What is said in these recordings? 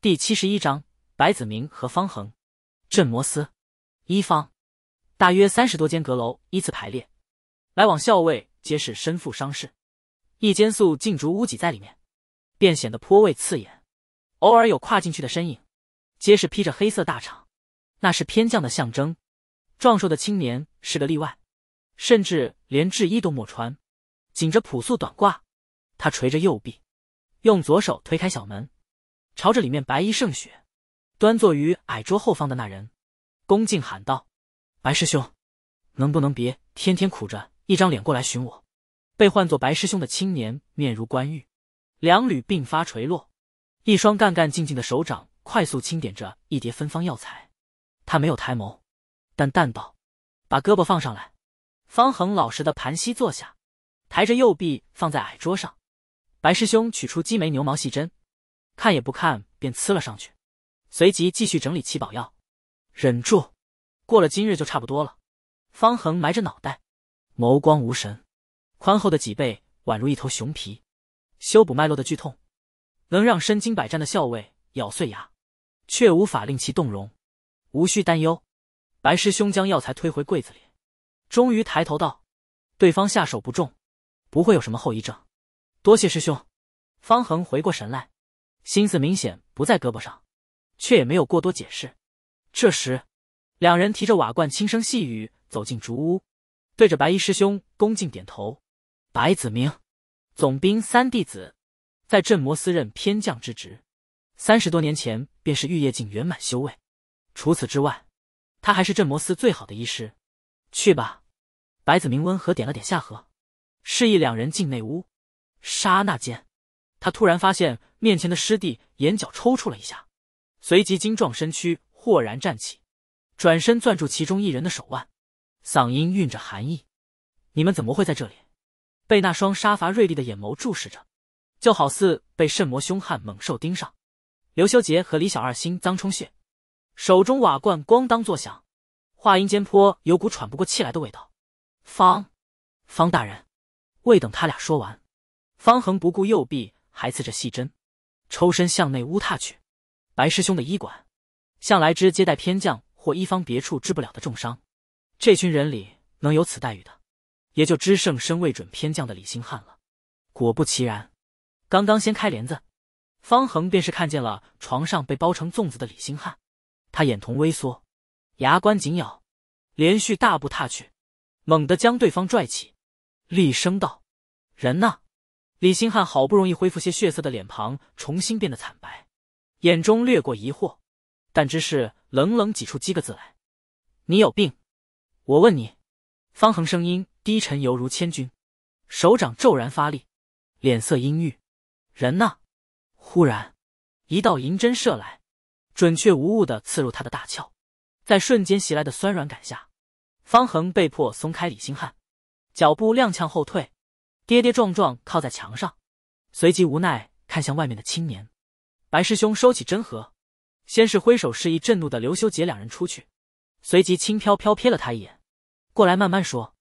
第七十一章白子明和方恒。镇摩斯一方，大约三十多间阁楼依次排列，来往校尉皆是身负伤势。一间素净竹屋脊在里面，便显得颇为刺眼。偶尔有跨进去的身影，皆是披着黑色大氅，那是偏将的象征。壮硕的青年是个例外，甚至连制衣都没穿，仅着朴素短褂。他垂着右臂，用左手推开小门。朝着里面白衣胜雪、端坐于矮桌后方的那人，恭敬喊道：“白师兄，能不能别天天苦着一张脸过来寻我？”被唤作白师兄的青年面如冠玉，两缕鬓发垂落，一双干干净净的手掌快速清点着一叠芬芳药材。他没有抬眸，淡淡道：“把胳膊放上来。”方恒老实的盘膝坐下，抬着右臂放在矮桌上。白师兄取出鸡眉牛毛细针。看也不看，便呲了上去，随即继续整理七宝药，忍住，过了今日就差不多了。方恒埋着脑袋，眸光无神，宽厚的脊背宛如一头熊皮，修补脉络的剧痛，能让身经百战的校尉咬碎牙，却无法令其动容。无需担忧，白师兄将药材推回柜子里，终于抬头道：“对方下手不重，不会有什么后遗症。”多谢师兄。方恒回过神来。心思明显不在胳膊上，却也没有过多解释。这时，两人提着瓦罐，轻声细语走进竹屋，对着白衣师兄恭敬点头。白子明，总兵三弟子，在镇魔司任偏将之职，三十多年前便是玉液境圆满修为。除此之外，他还是镇魔司最好的医师。去吧，白子明温和点了点下颌，示意两人进内屋。刹那间。他突然发现面前的师弟眼角抽搐了一下，随即精壮身躯豁然站起，转身攥住其中一人的手腕，嗓音蕴着寒意：“你们怎么会在这里？”被那双杀伐锐利的眼眸注视着，就好似被圣魔凶悍猛兽盯上。刘修杰和李小二心脏充血，手中瓦罐咣当作响，话音间颇有股喘不过气来的味道。方，方大人，未等他俩说完，方恒不顾右臂。还刺着细针，抽身向内屋踏去。白师兄的医馆向来只接待偏将或一方别处治不了的重伤，这群人里能有此待遇的，也就知圣身位准偏将的李兴汉了。果不其然，刚刚掀开帘子，方恒便是看见了床上被包成粽子的李兴汉。他眼瞳微缩，牙关紧咬，连续大步踏去，猛地将对方拽起，厉声道：“人呢？”李兴汉好不容易恢复些血色的脸庞，重新变得惨白，眼中掠过疑惑，但只是冷冷挤出几个字来：“你有病。”我问你，方恒声音低沉，犹如千钧，手掌骤然发力，脸色阴郁。人呢？忽然，一道银针射来，准确无误的刺入他的大窍，在瞬间袭来的酸软感下，方恒被迫松开李兴汉，脚步踉跄后退。跌跌撞撞靠在墙上，随即无奈看向外面的青年，白师兄收起针盒，先是挥手示意震怒的刘修杰两人出去，随即轻飘飘瞥了他一眼，过来慢慢说：“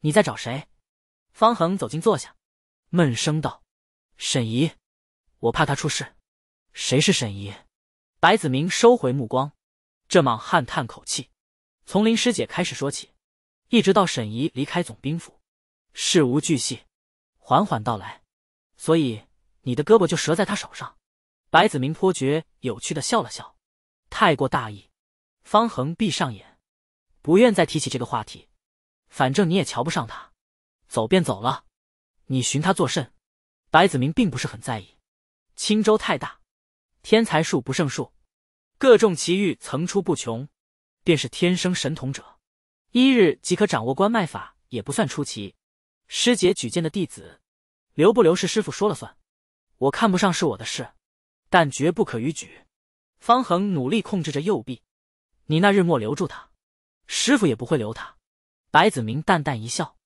你在找谁？”方恒走近坐下，闷声道：“沈怡，我怕他出事。”“谁是沈怡？”白子明收回目光，这莽汉叹口气，从林师姐开始说起，一直到沈怡离开总兵府，事无巨细。缓缓道来，所以你的胳膊就折在他手上。白子明颇觉有趣的笑了笑。太过大意，方恒闭上眼，不愿再提起这个话题。反正你也瞧不上他，走便走了。你寻他作甚？白子明并不是很在意。青州太大，天才数不胜数，各种奇遇层出不穷。便是天生神童者，一日即可掌握关脉法，也不算出奇。师姐举荐的弟子。留不留是师傅说了算，我看不上是我的事，但绝不可逾矩。方恒努力控制着右臂。你那日莫留住他，师傅也不会留他。白子明淡淡一笑，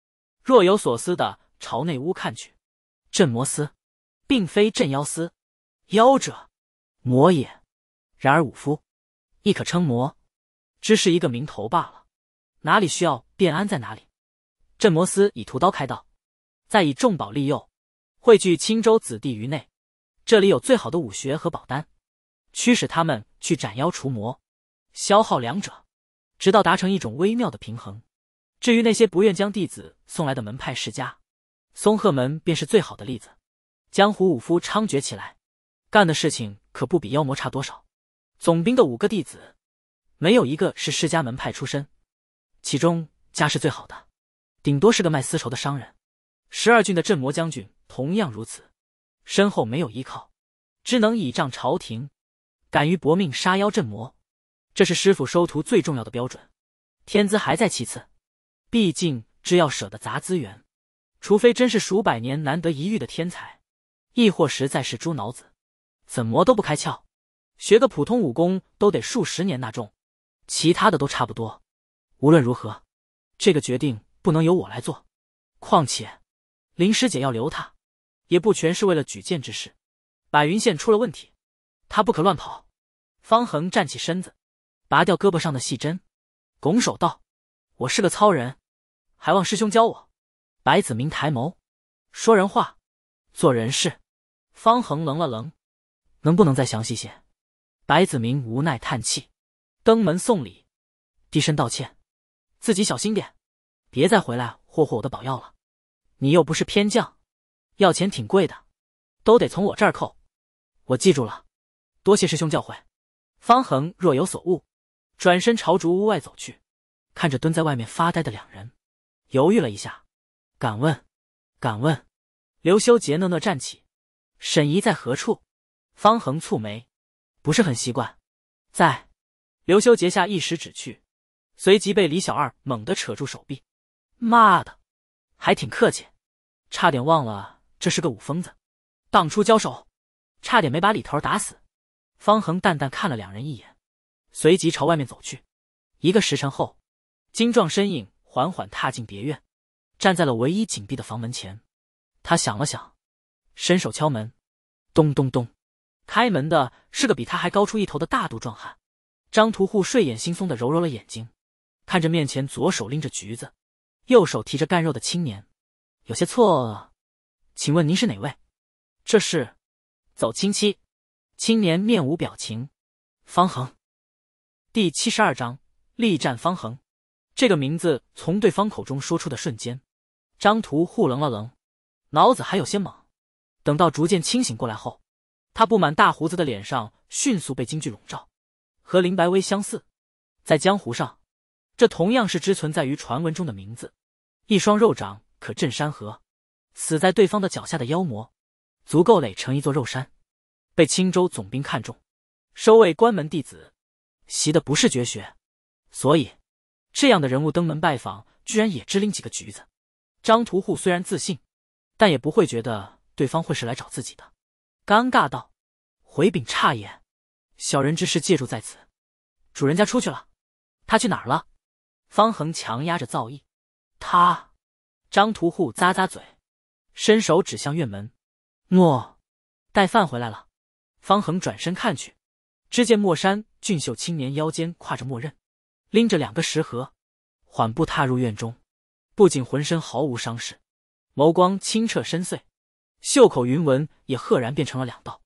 若有所思的朝内屋看去。镇魔司，并非镇妖司，妖者，魔也。然而武夫，亦可称魔，只是一个名头罢了。哪里需要便安在哪里。镇魔司以屠刀开道，再以重宝利诱。汇聚青州子弟于内，这里有最好的武学和宝丹，驱使他们去斩妖除魔，消耗两者，直到达成一种微妙的平衡。至于那些不愿将弟子送来的门派世家，松鹤门便是最好的例子。江湖武夫猖獗起来，干的事情可不比妖魔差多少。总兵的五个弟子，没有一个是世家门派出身，其中家是最好的，顶多是个卖丝绸的商人。十二郡的镇魔将军。同样如此，身后没有依靠，只能倚仗朝廷。敢于搏命杀妖镇魔，这是师傅收徒最重要的标准。天资还在其次，毕竟只要舍得砸资源，除非真是数百年难得一遇的天才，亦或实在是猪脑子，怎么都不开窍，学个普通武功都得数十年那种，其他的都差不多。无论如何，这个决定不能由我来做。况且，林师姐要留他。也不全是为了举荐之事，白云县出了问题，他不可乱跑。方恒站起身子，拔掉胳膊上的细针，拱手道：“我是个糙人，还望师兄教我。”白子明抬眸，说：“人话，做人事。”方恒愣了愣，能不能再详细些？白子明无奈叹气，登门送礼，低声道歉，自己小心点，别再回来霍霍我的宝药了。你又不是偏将。要钱挺贵的，都得从我这儿扣。我记住了，多谢师兄教诲。方恒若有所悟，转身朝竹屋外走去，看着蹲在外面发呆的两人，犹豫了一下，敢问？敢问？刘修杰讷讷站起，沈怡在何处？方恒蹙眉，不是很习惯。在。刘修杰下意识指去，随即被李小二猛地扯住手臂。妈的，还挺客气，差点忘了。这是个武疯子，当初交手，差点没把李头打死。方恒淡淡看了两人一眼，随即朝外面走去。一个时辰后，精壮身影缓缓踏进别院，站在了唯一紧闭的房门前。他想了想，伸手敲门，咚咚咚。开门的是个比他还高出一头的大肚壮汉，张屠户睡眼惺忪的揉揉了眼睛，看着面前左手拎着橘子，右手提着干肉的青年，有些错愕。请问您是哪位？这是走亲戚。青年面无表情。方恒，第七十二章力战方恒。这个名字从对方口中说出的瞬间，张图互愣了愣，脑子还有些懵。等到逐渐清醒过来后，他布满大胡子的脸上迅速被京剧笼罩，和林白薇相似。在江湖上，这同样是只存在于传闻中的名字。一双肉掌可震山河。死在对方的脚下的妖魔，足够垒成一座肉山。被青州总兵看中，收为关门弟子，习的不是绝学，所以这样的人物登门拜访，居然也只拎几个橘子。张屠户虽然自信，但也不会觉得对方会是来找自己的。尴尬道：“回禀差爷，小人之事借住在此，主人家出去了，他去哪儿了？”方恒强压着造诣，他张屠户咂咂嘴。伸手指向院门，诺，带饭回来了。方恒转身看去，只见莫山俊秀青年腰间挎着墨刃，拎着两个食盒，缓步踏入院中。不仅浑身毫无伤势，眸光清澈深邃，袖口云纹也赫然变成了两道。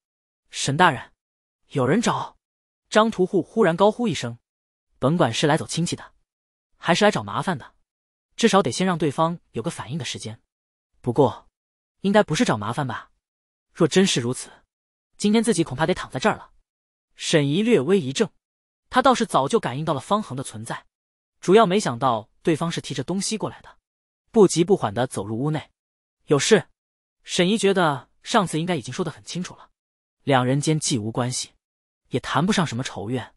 沈大人，有人找！张屠户忽然高呼一声：“甭管是来走亲戚的，还是来找麻烦的，至少得先让对方有个反应的时间。”不过。应该不是找麻烦吧？若真是如此，今天自己恐怕得躺在这儿了。沈怡略微一怔，他倒是早就感应到了方恒的存在，主要没想到对方是提着东西过来的，不急不缓的走入屋内。有事？沈怡觉得上次应该已经说得很清楚了，两人间既无关系，也谈不上什么仇怨。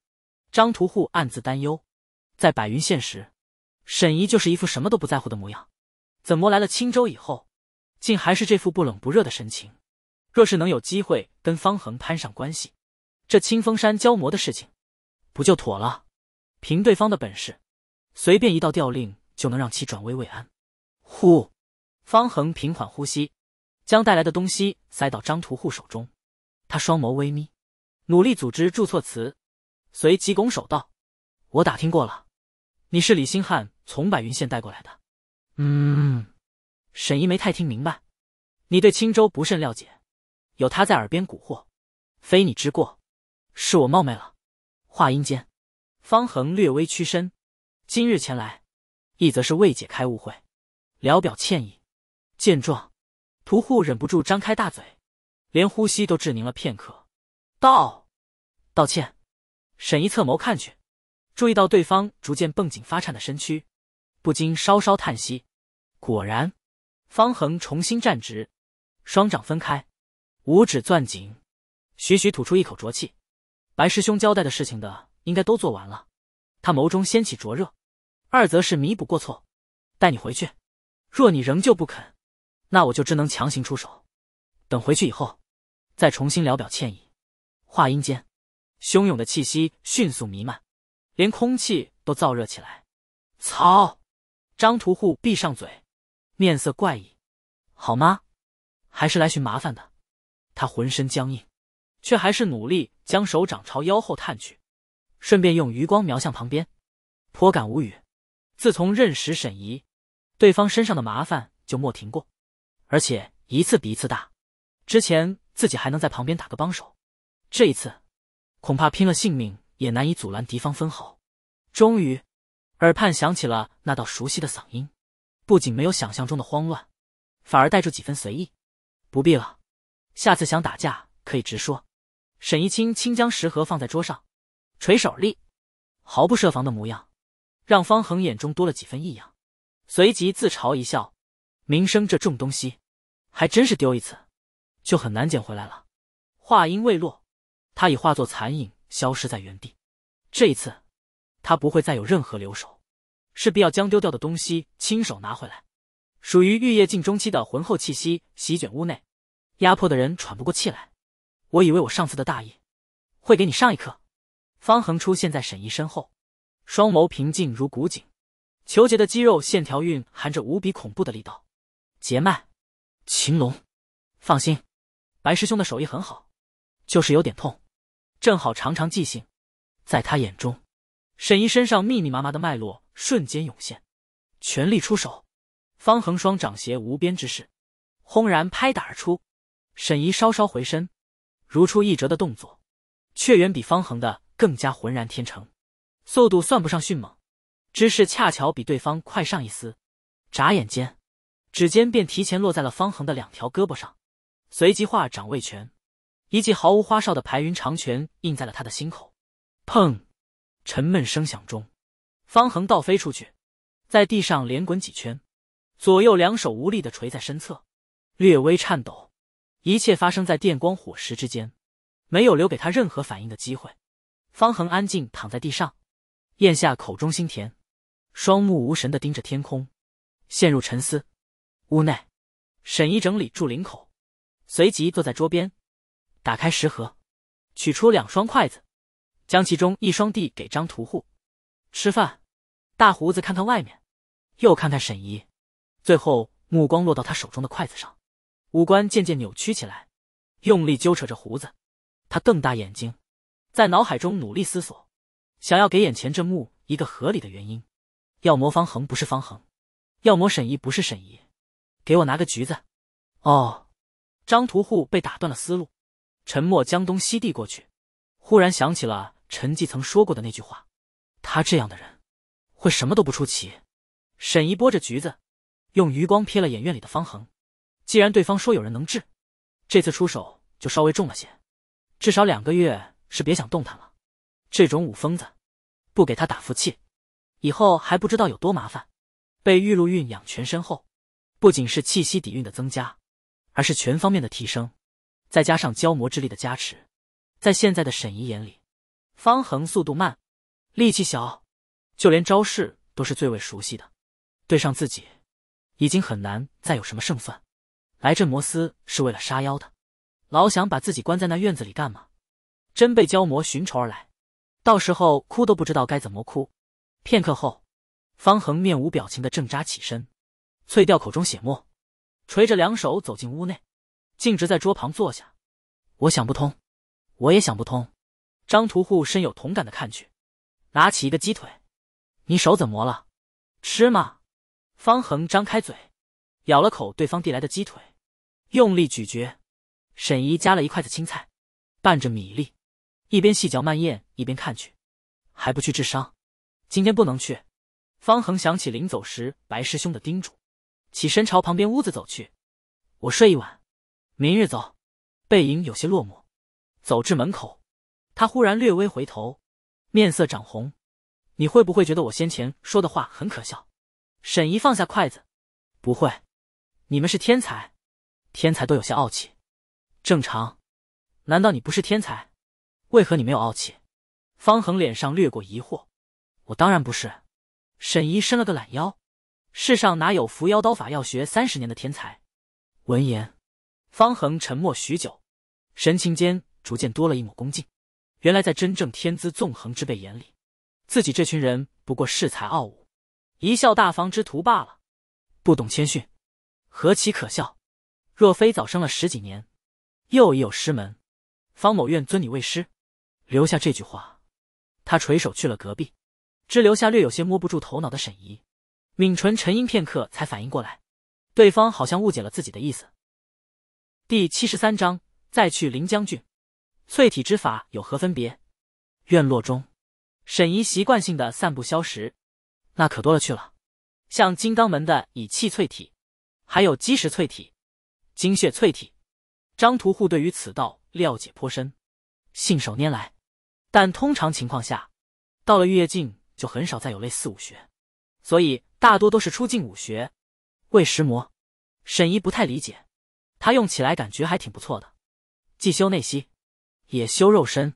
张屠户暗自担忧，在白云县时，沈怡就是一副什么都不在乎的模样，怎么来了青州以后？竟还是这副不冷不热的神情。若是能有机会跟方恒攀上关系，这清风山妖魔的事情不就妥了？凭对方的本事，随便一道调令就能让其转危为安。呼，方恒平缓呼吸，将带来的东西塞到张屠户手中。他双眸微眯，努力组织注错词，随即拱手道：“我打听过了，你是李星汉从白云县带过来的。”嗯。沈怡没太听明白，你对青州不甚了解，有他在耳边蛊惑，非你之过，是我冒昧了。话音间，方恒略微屈身，今日前来，一则是为解开误会，聊表歉意。见状，屠户忍不住张开大嘴，连呼吸都滞凝了片刻，道：“道歉。”沈一侧眸看去，注意到对方逐渐绷紧发颤的身躯，不禁稍稍叹息，果然。方恒重新站直，双掌分开，五指攥紧，徐徐吐出一口浊气。白师兄交代的事情的，应该都做完了。他眸中掀起灼热，二则是弥补过错，带你回去。若你仍旧不肯，那我就只能强行出手。等回去以后，再重新聊表歉意。话音间，汹涌的气息迅速弥漫，连空气都燥热起来。操！张屠户闭上嘴。面色怪异，好吗？还是来寻麻烦的？他浑身僵硬，却还是努力将手掌朝腰后探去，顺便用余光瞄向旁边，颇感无语。自从认识沈怡，对方身上的麻烦就莫停过，而且一次比一次大。之前自己还能在旁边打个帮手，这一次恐怕拼了性命也难以阻拦敌方分毫。终于，耳畔响起了那道熟悉的嗓音。不仅没有想象中的慌乱，反而带着几分随意。不必了，下次想打架可以直说。沈一清轻将食盒放在桌上，垂手立，毫不设防的模样，让方恒眼中多了几分异样。随即自嘲一笑：名声这重东西，还真是丢一次，就很难捡回来了。话音未落，他已化作残影，消失在原地。这一次，他不会再有任何留手。势必要将丢掉的东西亲手拿回来。属于玉液境中期的浑厚气息席卷屋内，压迫的人喘不过气来。我以为我上次的大意，会给你上一课。方恒出现在沈怡身后，双眸平静如古井。裘杰的肌肉线条蕴含着无比恐怖的力道。结脉，擒龙。放心，白师兄的手艺很好，就是有点痛，正好长长记性。在他眼中，沈怡身上密密麻麻的脉络。瞬间涌现，全力出手。方恒双掌携无边之势，轰然拍打而出。沈怡稍稍回身，如出一辙的动作，却远比方恒的更加浑然天成。速度算不上迅猛，之势恰巧比对方快上一丝。眨眼间，指尖便提前落在了方恒的两条胳膊上，随即化掌为拳，一记毫无花哨的排云长拳印在了他的心口。砰，沉闷声响中。方恒倒飞出去，在地上连滚几圈，左右两手无力的垂在身侧，略微颤抖。一切发生在电光火石之间，没有留给他任何反应的机会。方恒安静躺在地上，咽下口中腥甜，双目无神的盯着天空，陷入沉思。屋内，沈怡整理住领口，随即坐在桌边，打开食盒，取出两双筷子，将其中一双递给张屠户，吃饭。大胡子看看外面，又看看沈怡，最后目光落到他手中的筷子上，五官渐渐扭曲起来，用力揪扯着胡子。他瞪大眼睛，在脑海中努力思索，想要给眼前这幕一个合理的原因：要魔方恒不是方恒，要魔沈怡不是沈怡。给我拿个橘子。哦，张屠户被打断了思路，沉默将东西递过去，忽然想起了陈继曾说过的那句话：他这样的人。会什么都不出奇，沈怡剥着橘子，用余光瞥了眼院里的方恒。既然对方说有人能治，这次出手就稍微重了些，至少两个月是别想动弹了。这种武疯子，不给他打服气，以后还不知道有多麻烦。被玉露蕴养全身后，不仅是气息底蕴的增加，而是全方面的提升，再加上胶魔之力的加持，在现在的沈怡眼里，方恒速度慢，力气小。就连招式都是最为熟悉的，对上自己，已经很难再有什么胜算。来镇魔司是为了杀妖的，老想把自己关在那院子里干嘛？真被妖魔寻仇而来，到时候哭都不知道该怎么哭。片刻后，方恒面无表情的挣扎起身，翠掉口中血沫，垂着两手走进屋内，径直在桌旁坐下。我想不通，我也想不通。张屠户深有同感的看去，拿起一个鸡腿。你手怎么了？吃吗？方恒张开嘴，咬了口对方递来的鸡腿，用力咀嚼。沈怡夹了一筷子青菜，拌着米粒，一边细嚼慢咽，一边看去，还不去治伤。今天不能去。方恒想起临走时白师兄的叮嘱，起身朝旁边屋子走去。我睡一晚，明日走。背影有些落寞。走至门口，他忽然略微回头，面色涨红。你会不会觉得我先前说的话很可笑？沈怡放下筷子，不会。你们是天才，天才都有些傲气，正常。难道你不是天才？为何你没有傲气？方恒脸上略过疑惑。我当然不是。沈怡伸了个懒腰。世上哪有伏妖刀法要学三十年的天才？闻言，方恒沉默许久，神情间逐渐多了一抹恭敬。原来，在真正天资纵横之辈眼里。自己这群人不过恃才傲武、贻笑大方之徒罢了，不懂谦逊，何其可笑！若非早生了十几年，又已有师门，方某愿尊你为师。留下这句话，他垂手去了隔壁，只留下略有些摸不住头脑的沈怡，抿唇沉吟片刻，才反应过来，对方好像误解了自己的意思。第七十三章再去林将军，淬体之法有何分别？院落中。沈怡习惯性的散步消食，那可多了去了，像金刚门的以气淬体，还有积石淬体，精血淬体。张屠户对于此道了解颇深，信手拈来。但通常情况下，到了玉叶境就很少再有类似武学，所以大多都是出境武学。为石魔，沈怡不太理解，他用起来感觉还挺不错的，既修内息，也修肉身，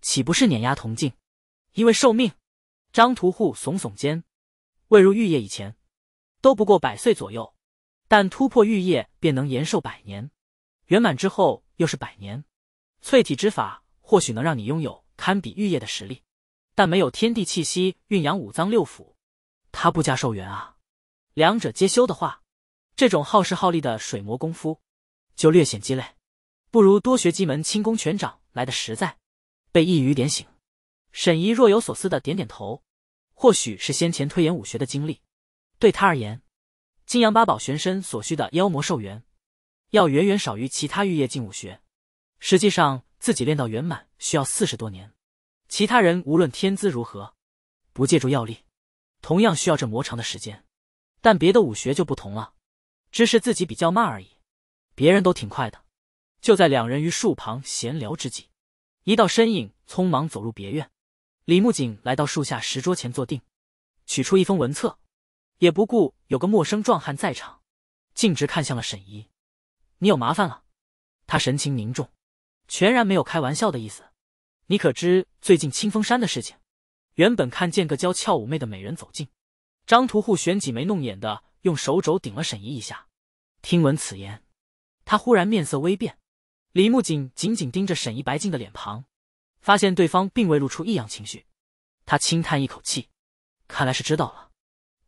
岂不是碾压铜镜？因为寿命，张屠户耸耸肩，未入玉液以前，都不过百岁左右，但突破玉液便能延寿百年，圆满之后又是百年。淬体之法或许能让你拥有堪比玉液的实力，但没有天地气息运养五脏六腑，他不加寿元啊。两者皆修的话，这种耗时耗力的水磨功夫就略显鸡肋，不如多学几门轻功拳掌来的实在。被一语点醒。沈怡若有所思的点点头，或许是先前推演武学的经历，对他而言，金阳八宝玄身所需的妖魔兽元，要远远少于其他玉叶进武学。实际上，自己练到圆满需要四十多年，其他人无论天资如何，不借助药力，同样需要这魔长的时间。但别的武学就不同了，只是自己比较慢而已，别人都挺快的。就在两人于树旁闲聊之际，一道身影匆忙走入别院。李木槿来到树下石桌前坐定，取出一封文册，也不顾有个陌生壮汉在场，径直看向了沈怡：“你有麻烦了。”他神情凝重，全然没有开玩笑的意思。你可知最近清风山的事情？原本看见个娇俏妩媚的美人走近，张屠户旋挤眉弄眼的用手肘顶了沈怡一下。听闻此言，他忽然面色微变。李木槿紧紧盯着沈怡白净的脸庞。发现对方并未露出异样情绪，他轻叹一口气，看来是知道了。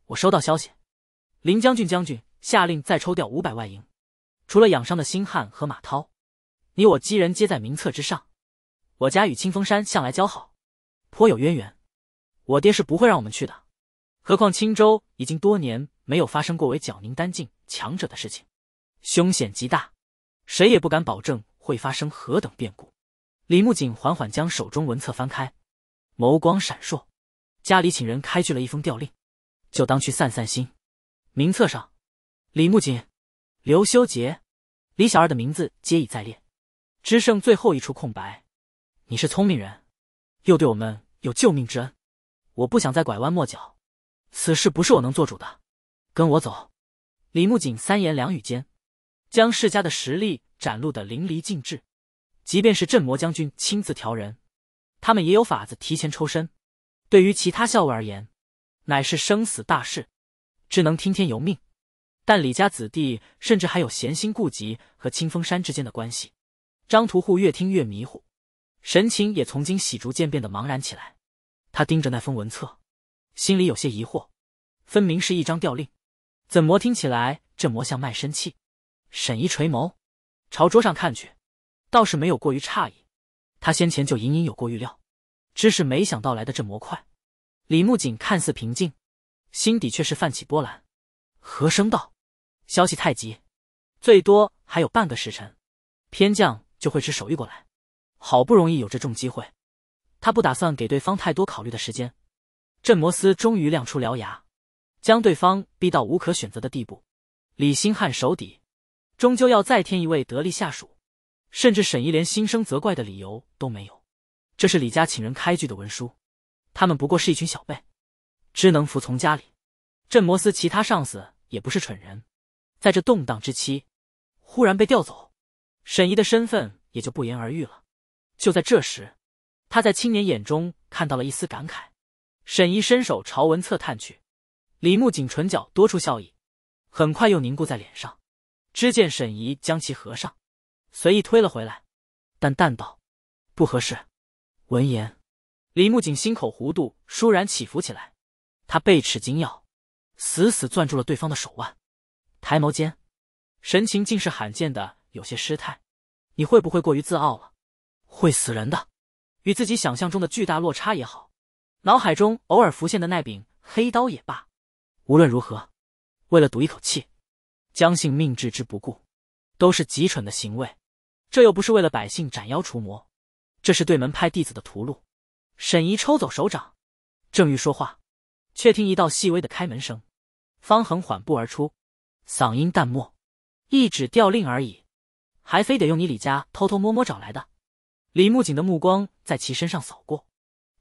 我收到消息，林将军将军下令再抽调五百万营，除了养伤的辛汉和马涛，你我几人皆在名册之上。我家与清风山向来交好，颇有渊源，我爹是不会让我们去的。何况青州已经多年没有发生过为角宁丹境强者的事情，凶险极大，谁也不敢保证会发生何等变故。李木槿缓缓将手中文册翻开，眸光闪烁。家里请人开具了一封调令，就当去散散心。名册上，李木槿、刘修杰、李小二的名字皆已在列，只剩最后一处空白。你是聪明人，又对我们有救命之恩，我不想再拐弯抹角。此事不是我能做主的，跟我走。李木槿三言两语间，将世家的实力展露的淋漓尽致。即便是镇魔将军亲自调人，他们也有法子提前抽身。对于其他校尉而言，乃是生死大事，只能听天由命。但李家子弟甚至还有闲心顾及和清风山之间的关系。张屠户越听越迷糊，神情也从惊喜逐渐变得茫然起来。他盯着那封文册，心里有些疑惑：分明是一张调令，怎么听起来这魔像卖身契？沈一垂眸，朝桌上看去。倒是没有过于诧异，他先前就隐隐有过预料，只是没想到来的这模快。李木槿看似平静，心底却是泛起波澜。和声道：“消息太急，最多还有半个时辰，偏将就会持手谕过来。好不容易有这种机会，他不打算给对方太多考虑的时间。”镇摩斯终于亮出獠牙，将对方逼到无可选择的地步。李兴汉手底终究要再添一位得力下属。甚至沈怡连心生责怪的理由都没有。这是李家请人开具的文书，他们不过是一群小辈，只能服从家里。镇摩司其他上司也不是蠢人，在这动荡之期，忽然被调走，沈怡的身份也就不言而喻了。就在这时，他在青年眼中看到了一丝感慨。沈怡伸手朝文策探去，李牧紧唇角多出笑意，很快又凝固在脸上。只见沈怡将其合上。随意推了回来，淡淡道：“不合适。”闻言，李木槿心口弧度倏然起伏起来，他背齿紧咬，死死攥住了对方的手腕，抬眸间，神情竟是罕见的有些失态。“你会不会过于自傲了？会死人的。”与自己想象中的巨大落差也好，脑海中偶尔浮现的那柄黑刀也罢，无论如何，为了赌一口气，将性命置之不顾，都是极蠢的行为。这又不是为了百姓斩妖除魔，这是对门派弟子的屠戮。沈怡抽走手掌，正欲说话，却听一道细微的开门声。方恒缓步而出，嗓音淡漠：“一纸调令而已，还非得用你李家偷偷摸摸找来的。”李木槿的目光在其身上扫过，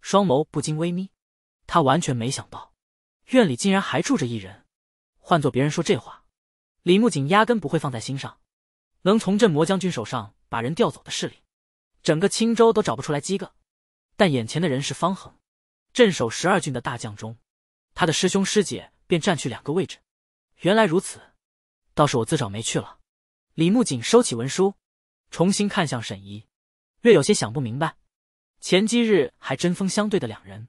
双眸不禁微眯。他完全没想到，院里竟然还住着一人。换做别人说这话，李木槿压根不会放在心上。能从镇魔将军手上。把人调走的势力，整个青州都找不出来几个。但眼前的人是方恒，镇守十二郡的大将中，他的师兄师姐便占去两个位置。原来如此，倒是我自找没趣了。李木槿收起文书，重新看向沈怡，略有些想不明白：前几日还针锋相对的两人，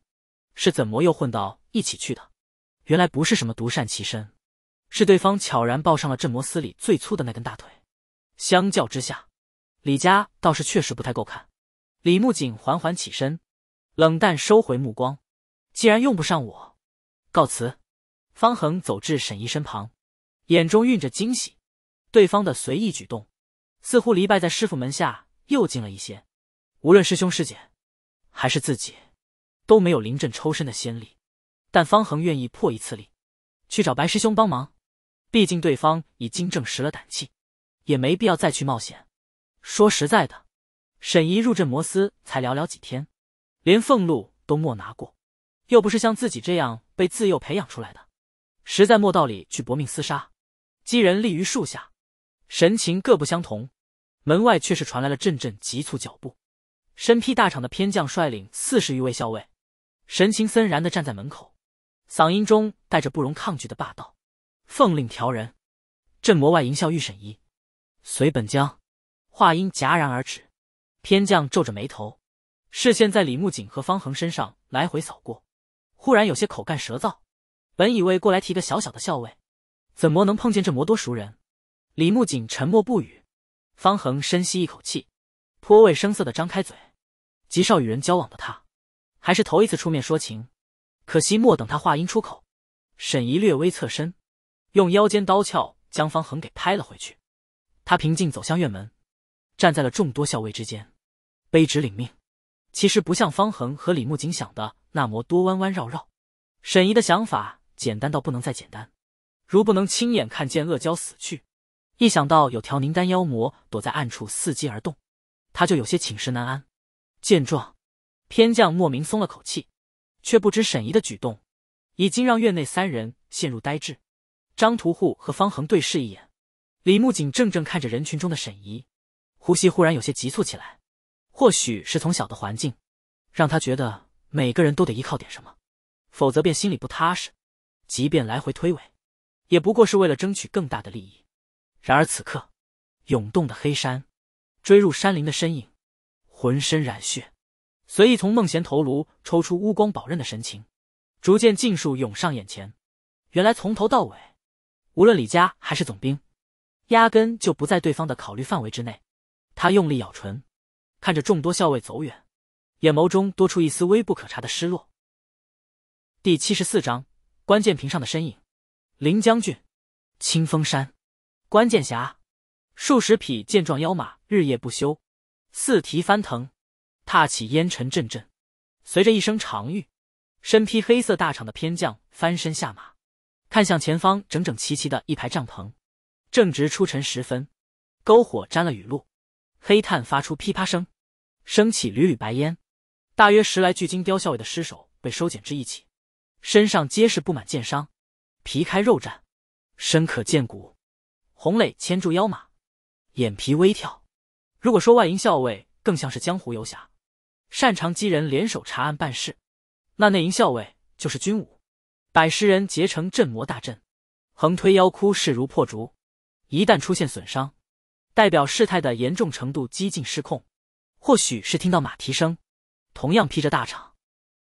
是怎么又混到一起去的？原来不是什么独善其身，是对方悄然抱上了镇魔司里最粗的那根大腿。相较之下。李家倒是确实不太够看。李木槿缓缓起身，冷淡收回目光。既然用不上我，告辞。方恒走至沈译身旁，眼中蕴着惊喜。对方的随意举动，似乎离拜在师傅门下又近了一些。无论师兄师姐，还是自己，都没有临阵抽身的先例。但方恒愿意破一次例，去找白师兄帮忙。毕竟对方已经证实了胆气，也没必要再去冒险。说实在的，沈怡入镇摩斯才寥寥几天，连俸禄都没拿过，又不是像自己这样被自幼培养出来的，实在莫道理去搏命厮杀。几人立于树下，神情各不相同。门外却是传来了阵阵急促脚步。身披大氅的偏将率领四十余位校尉，神情森然的站在门口，嗓音中带着不容抗拒的霸道：“奉令调人，镇魔外营校遇沈怡，随本将。”话音戛然而止，偏将皱着眉头，视线在李木槿和方恒身上来回扫过，忽然有些口干舌燥。本以为过来提个小小的校尉，怎么能碰见这魔多熟人？李木槿沉默不语，方恒深吸一口气，颇为声涩的张开嘴。极少与人交往的他，还是头一次出面说情。可惜，莫等他话音出口，沈怡略微侧身，用腰间刀鞘将方恒给拍了回去。他平静走向院门。站在了众多校尉之间，卑职领命。其实不像方恒和李木槿想的那么多弯弯绕绕，沈怡的想法简单到不能再简单。如不能亲眼看见阿娇死去，一想到有条凝丹妖魔躲在暗处伺机而动，他就有些寝食难安。见状，偏将莫名松了口气，却不知沈怡的举动已经让院内三人陷入呆滞。张屠户和方恒对视一眼，李木槿正正看着人群中的沈怡。呼吸忽然有些急促起来，或许是从小的环境，让他觉得每个人都得依靠点什么，否则便心里不踏实。即便来回推诿，也不过是为了争取更大的利益。然而此刻，涌动的黑山，追入山林的身影，浑身染血，随意从孟贤头颅抽出乌光宝刃的神情，逐渐尽数涌上眼前。原来从头到尾，无论李家还是总兵，压根就不在对方的考虑范围之内。他用力咬唇，看着众多校尉走远，眼眸中多出一丝微不可察的失落。第七十四章关键屏上的身影，林将军，清风山，关剑侠，数十匹健壮妖马日夜不休，四蹄翻腾，踏起烟尘阵阵。随着一声长吁，身披黑色大氅的偏将翻身下马，看向前方整整齐齐的一排帐篷。正值出尘时分，篝火沾了雨露。黑炭发出噼啪声，升起缕缕白烟。大约十来具金雕校尉的尸首被收捡至一起，身上皆是布满剑伤，皮开肉绽，深可见骨。洪磊牵住腰马，眼皮微跳。如果说外营校尉更像是江湖游侠，擅长机人联手查案办事，那内营校尉就是军武，百十人结成镇魔大阵，横推腰窟，势如破竹。一旦出现损伤，代表事态的严重程度几近失控，或许是听到马蹄声，同样披着大氅，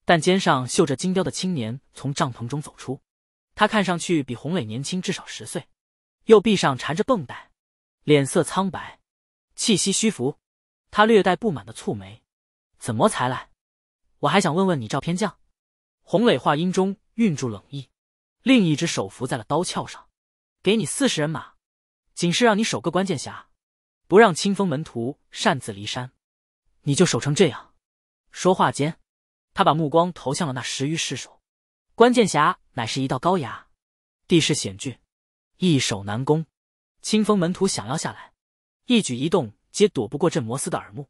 但肩上绣着金雕的青年从帐篷中走出。他看上去比洪磊年轻至少十岁，右臂上缠着绷带，脸色苍白，气息虚浮。他略带不满的蹙眉：“怎么才来？我还想问问你照片匠。”洪磊话音中蕴住冷意，另一只手扶在了刀鞘上：“给你四十人马，仅是让你守个关键峡。”不让清风门徒擅自离山，你就守成这样。说话间，他把目光投向了那十余尸首。关键峡乃是一道高崖，地势险峻，易守难攻。清风门徒想要下来，一举一动皆躲不过镇摩斯的耳目。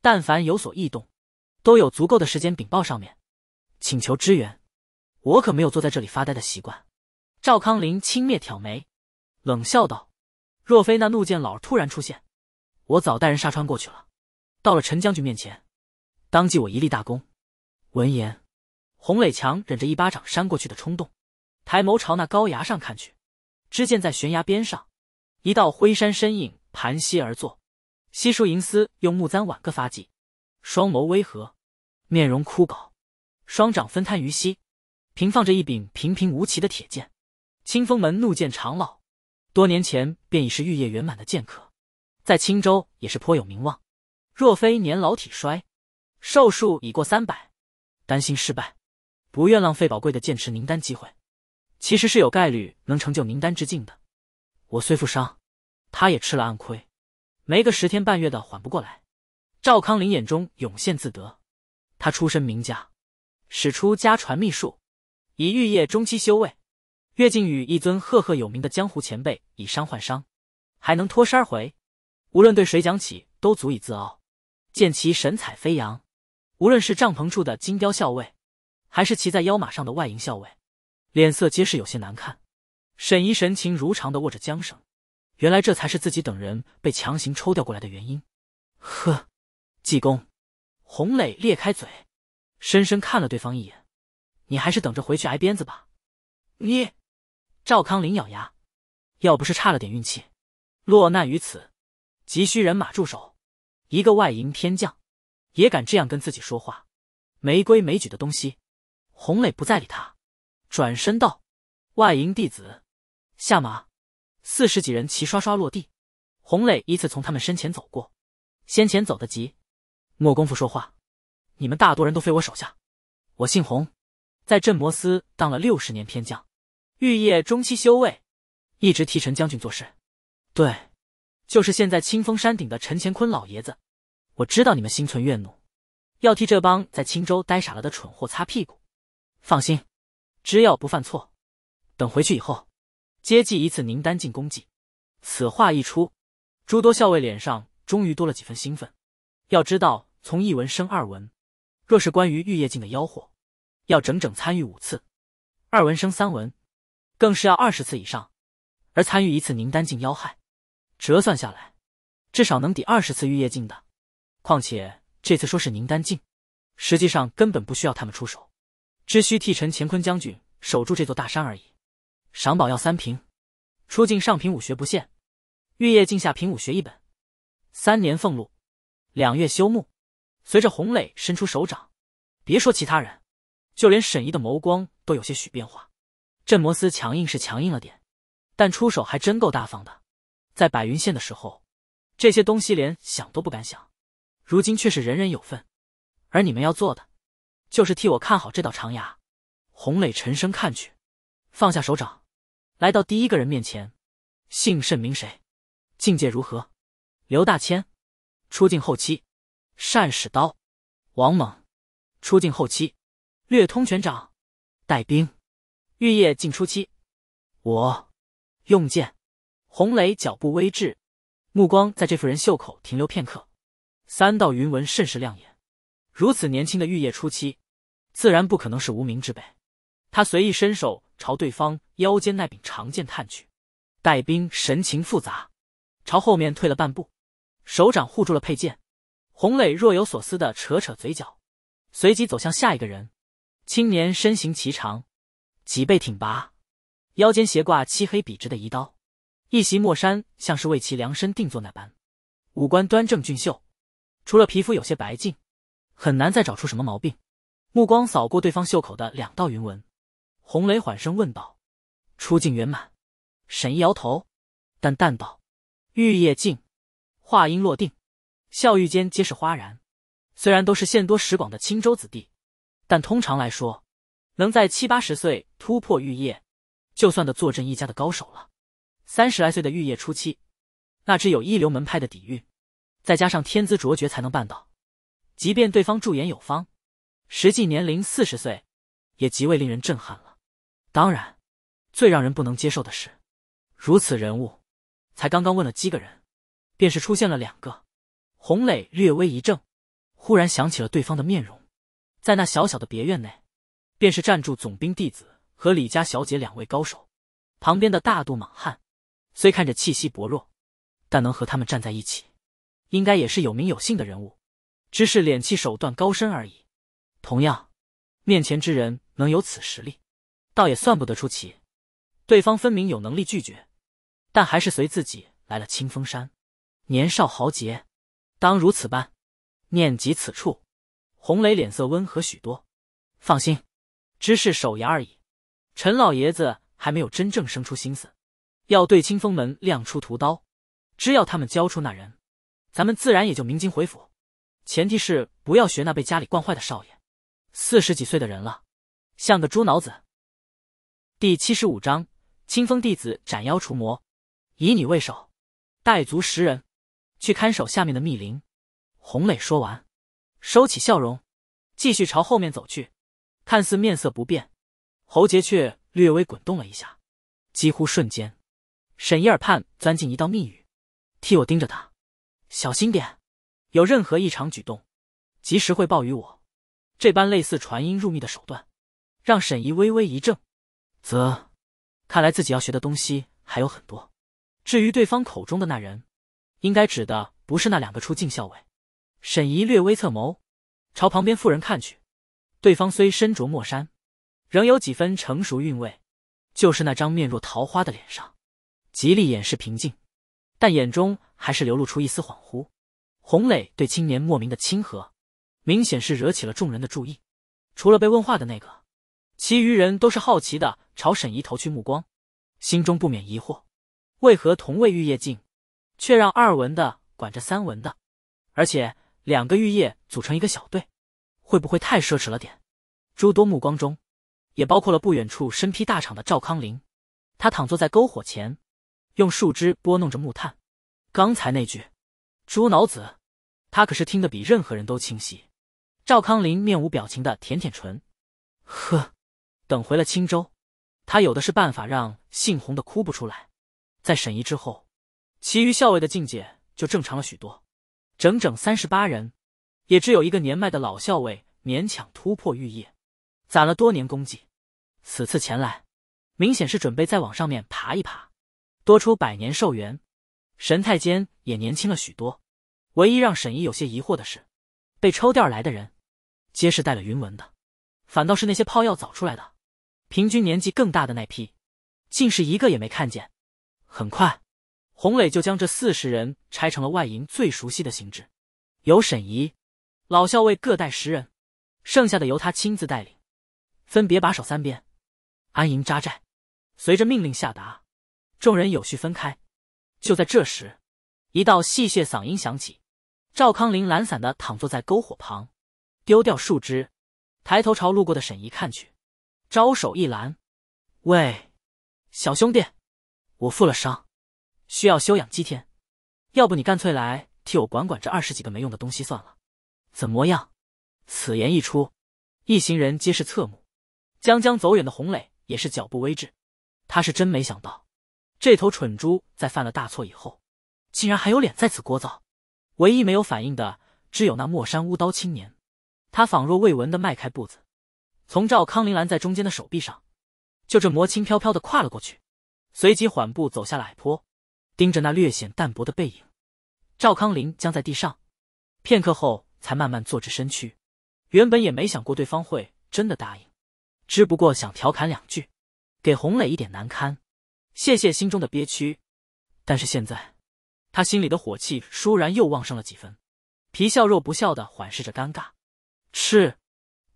但凡有所异动，都有足够的时间禀报上面，请求支援。我可没有坐在这里发呆的习惯。赵康林轻蔑挑眉，冷笑道：“若非那怒剑老突然出现。”我早带人杀穿过去了，到了陈将军面前，当即我一立大功。闻言，洪磊强忍着一巴掌扇过去的冲动，抬眸朝那高崖上看去，只见在悬崖边上，一道灰山身影盘膝而坐，细束银丝用木簪挽个发髻，双眸微合，面容枯槁，双掌分摊于膝，平放着一柄平平无奇的铁剑。清风门怒剑长老，多年前便已是玉叶圆满的剑客。在青州也是颇有名望，若非年老体衰，寿数已过三百，担心失败，不愿浪费宝贵的剑池凝丹机会，其实是有概率能成就凝丹之境的。我虽负伤，他也吃了暗亏，没个十天半月的缓不过来。赵康林眼中涌现自得，他出身名家，使出家传秘术，以玉液中期修为，跃靖宇一尊赫赫有名的江湖前辈以伤换伤，还能脱身而回。无论对谁讲起，都足以自傲。见其神采飞扬，无论是帐篷处的金雕校尉，还是骑在腰马上的外营校尉，脸色皆是有些难看。沈怡神情如常的握着缰绳，原来这才是自己等人被强行抽调过来的原因。呵，济公，洪磊裂开嘴，深深看了对方一眼：“你还是等着回去挨鞭子吧。”你，赵康林咬牙，要不是差了点运气，落难于此。急需人马驻守，一个外营偏将，也敢这样跟自己说话，没规没矩的东西。洪磊不再理他，转身道：“外营弟子，下马。”四十几人齐刷刷落地。洪磊依次从他们身前走过。先前走得急，莫功夫说话。你们大多人都非我手下，我姓洪，在镇魔司当了六十年偏将，玉液中期修为，一直替陈将军做事。对。就是现在清风山顶的陈乾坤老爷子，我知道你们心存怨怒，要替这帮在青州呆傻了的蠢货擦屁股。放心，只要不犯错，等回去以后，接济一次宁丹境功绩。此话一出，诸多校尉脸上终于多了几分兴奋。要知道，从一文升二文，若是关于玉叶镜的妖祸，要整整参与五次；二文升三文，更是要二十次以上；而参与一次宁丹境妖害。折算下来，至少能抵二十次玉叶镜的。况且这次说是凝丹境，实际上根本不需要他们出手，只需替陈乾坤将军守住这座大山而已。赏宝要三瓶，出境上品武学不限，玉叶镜下品武学一本，三年俸禄，两月休沐。随着洪磊伸出手掌，别说其他人，就连沈怡的眸光都有些许变化。镇魔司强硬是强硬了点，但出手还真够大方的。在白云县的时候，这些东西连想都不敢想，如今却是人人有份。而你们要做的，就是替我看好这道长崖。洪磊沉声看去，放下手掌，来到第一个人面前，姓甚名谁，境界如何？刘大千，出镜后期，善使刀。王猛，出镜后期，略通拳掌，带兵。玉叶进初期，我，用剑。洪磊脚步微滞，目光在这妇人袖口停留片刻，三道云纹甚是亮眼。如此年轻的玉叶初期，自然不可能是无名之辈。他随意伸手朝对方腰间那柄长剑探去，带兵神情复杂，朝后面退了半步，手掌护住了佩剑。洪磊若有所思的扯扯嘴角，随即走向下一个人。青年身形颀长，脊背挺拔，腰间斜挂漆黑笔直的一刀。一袭墨衫像是为其量身定做那般，五官端正俊秀，除了皮肤有些白净，很难再找出什么毛病。目光扫过对方袖口的两道云纹，洪雷缓声问道：“出镜圆满？”沈毅摇头，淡淡道：“玉叶镜。”话音落定，笑语间皆是哗然。虽然都是见多识广的青州子弟，但通常来说，能在七八十岁突破玉叶，就算得坐镇一家的高手了。三十来岁的玉叶初期，那只有一流门派的底蕴，再加上天资卓绝，才能办到。即便对方驻颜有方，实际年龄四十岁，也极为令人震撼了。当然，最让人不能接受的是，如此人物，才刚刚问了几个人，便是出现了两个。洪磊略微一怔，忽然想起了对方的面容，在那小小的别院内，便是站住总兵弟子和李家小姐两位高手，旁边的大肚莽汉。虽看着气息薄弱，但能和他们站在一起，应该也是有名有姓的人物，只是敛气手段高深而已。同样，面前之人能有此实力，倒也算不得出奇。对方分明有能力拒绝，但还是随自己来了清风山。年少豪杰，当如此般。念及此处，洪雷脸色温和许多。放心，只是手牙而已。陈老爷子还没有真正生出心思。要对清风门亮出屠刀，只要他们交出那人，咱们自然也就鸣金回府。前提是不要学那被家里惯坏的少爷，四十几岁的人了，像个猪脑子。第七十五章：清风弟子斩妖除魔。以你为首，带足十人，去看守下面的密林。洪磊说完，收起笑容，继续朝后面走去，看似面色不变，喉结却略微滚动了一下，几乎瞬间。沈怡耳畔钻进一道密语，替我盯着他，小心点，有任何异常举动，及时汇报于我。这般类似传音入密的手段，让沈怡微微一怔，则看来自己要学的东西还有很多。至于对方口中的那人，应该指的不是那两个出镜校尉。沈怡略微侧眸，朝旁边妇人看去，对方虽身着墨衫，仍有几分成熟韵味，就是那张面若桃花的脸上。极力掩饰平静，但眼中还是流露出一丝恍惚。洪磊对青年莫名的亲和，明显是惹起了众人的注意。除了被问话的那个，其余人都是好奇的朝沈怡投去目光，心中不免疑惑：为何同为玉叶镜，却让二文的管着三文的？而且两个玉叶组成一个小队，会不会太奢侈了点？诸多目光中，也包括了不远处身披大氅的赵康林。他躺坐在篝火前。用树枝拨弄着木炭，刚才那句“猪脑子”，他可是听得比任何人都清晰。赵康林面无表情的舔舔唇，呵，等回了青州，他有的是办法让姓洪的哭不出来。在沈仪之后，其余校尉的境界就正常了许多。整整三十八人，也只有一个年迈的老校尉勉强突破玉叶，攒了多年功绩，此次前来，明显是准备再往上面爬一爬。多出百年寿元，神态间也年轻了许多。唯一让沈怡有些疑惑的是，被抽调来的人，皆是带了云纹的，反倒是那些泡药早出来的，平均年纪更大的那批，竟是一个也没看见。很快，洪磊就将这四十人拆成了外营最熟悉的形制，由沈怡、老校尉各带十人，剩下的由他亲自带领，分别把守三边，安营扎寨。随着命令下达。众人有序分开，就在这时，一道戏谑嗓音响起。赵康林懒散的躺坐在篝火旁，丢掉树枝，抬头朝路过的沈怡看去，招手一拦：“喂，小兄弟，我负了伤，需要休养几天，要不你干脆来替我管管这二十几个没用的东西算了，怎么样？”此言一出，一行人皆是侧目。将将走远的洪磊也是脚步微滞，他是真没想到。这头蠢猪在犯了大错以后，竟然还有脸在此聒噪。唯一没有反应的，只有那莫山乌刀青年。他仿若未闻的迈开步子，从赵康林拦在中间的手臂上，就这么轻飘飘的跨了过去，随即缓步走下了矮坡，盯着那略显淡薄的背影。赵康林僵在地上，片刻后才慢慢坐直身躯。原本也没想过对方会真的答应，只不过想调侃两句，给洪磊一点难堪。泄泄心中的憋屈，但是现在，他心里的火气倏然又旺盛了几分，皮笑肉不笑的缓释着尴尬。是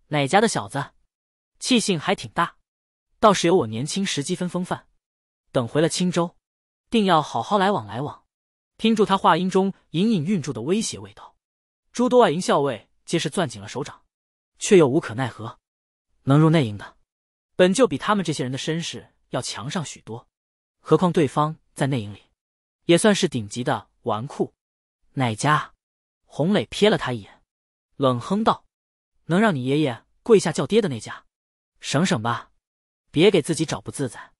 哪家的小子，气性还挺大，倒是有我年轻时几分风范。等回了青州，定要好好来往来往。听住他话音中隐隐蕴住的威胁味道，诸多外营校尉皆是攥紧了手掌，却又无可奈何。能入内营的，本就比他们这些人的身世要强上许多。何况对方在内营里，也算是顶级的纨绔。哪家？洪磊瞥了他一眼，冷哼道：“能让你爷爷跪下叫爹的那家，省省吧，别给自己找不自在。”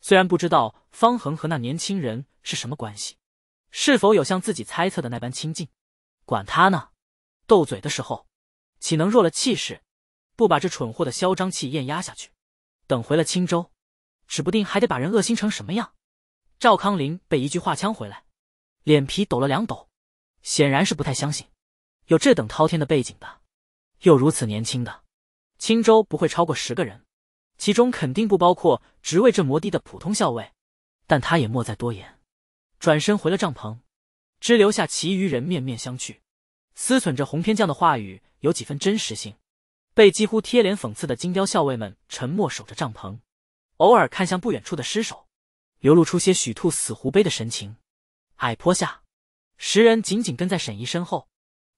虽然不知道方恒和那年轻人是什么关系，是否有像自己猜测的那般亲近，管他呢。斗嘴的时候，岂能弱了气势？不把这蠢货的嚣张气焰压下去，等回了青州。指不定还得把人恶心成什么样！赵康林被一句话呛回来，脸皮抖了两抖，显然是不太相信。有这等滔天的背景的，又如此年轻的，青州不会超过十个人，其中肯定不包括职位这么低的普通校尉。但他也莫再多言，转身回了帐篷，只留下其余人面面相觑，思忖着红天将的话语有几分真实性。被几乎贴脸讽刺的金雕校尉们沉默守着帐篷。偶尔看向不远处的尸首，流露出些许兔死狐悲的神情。矮坡下，十人紧紧跟在沈怡身后，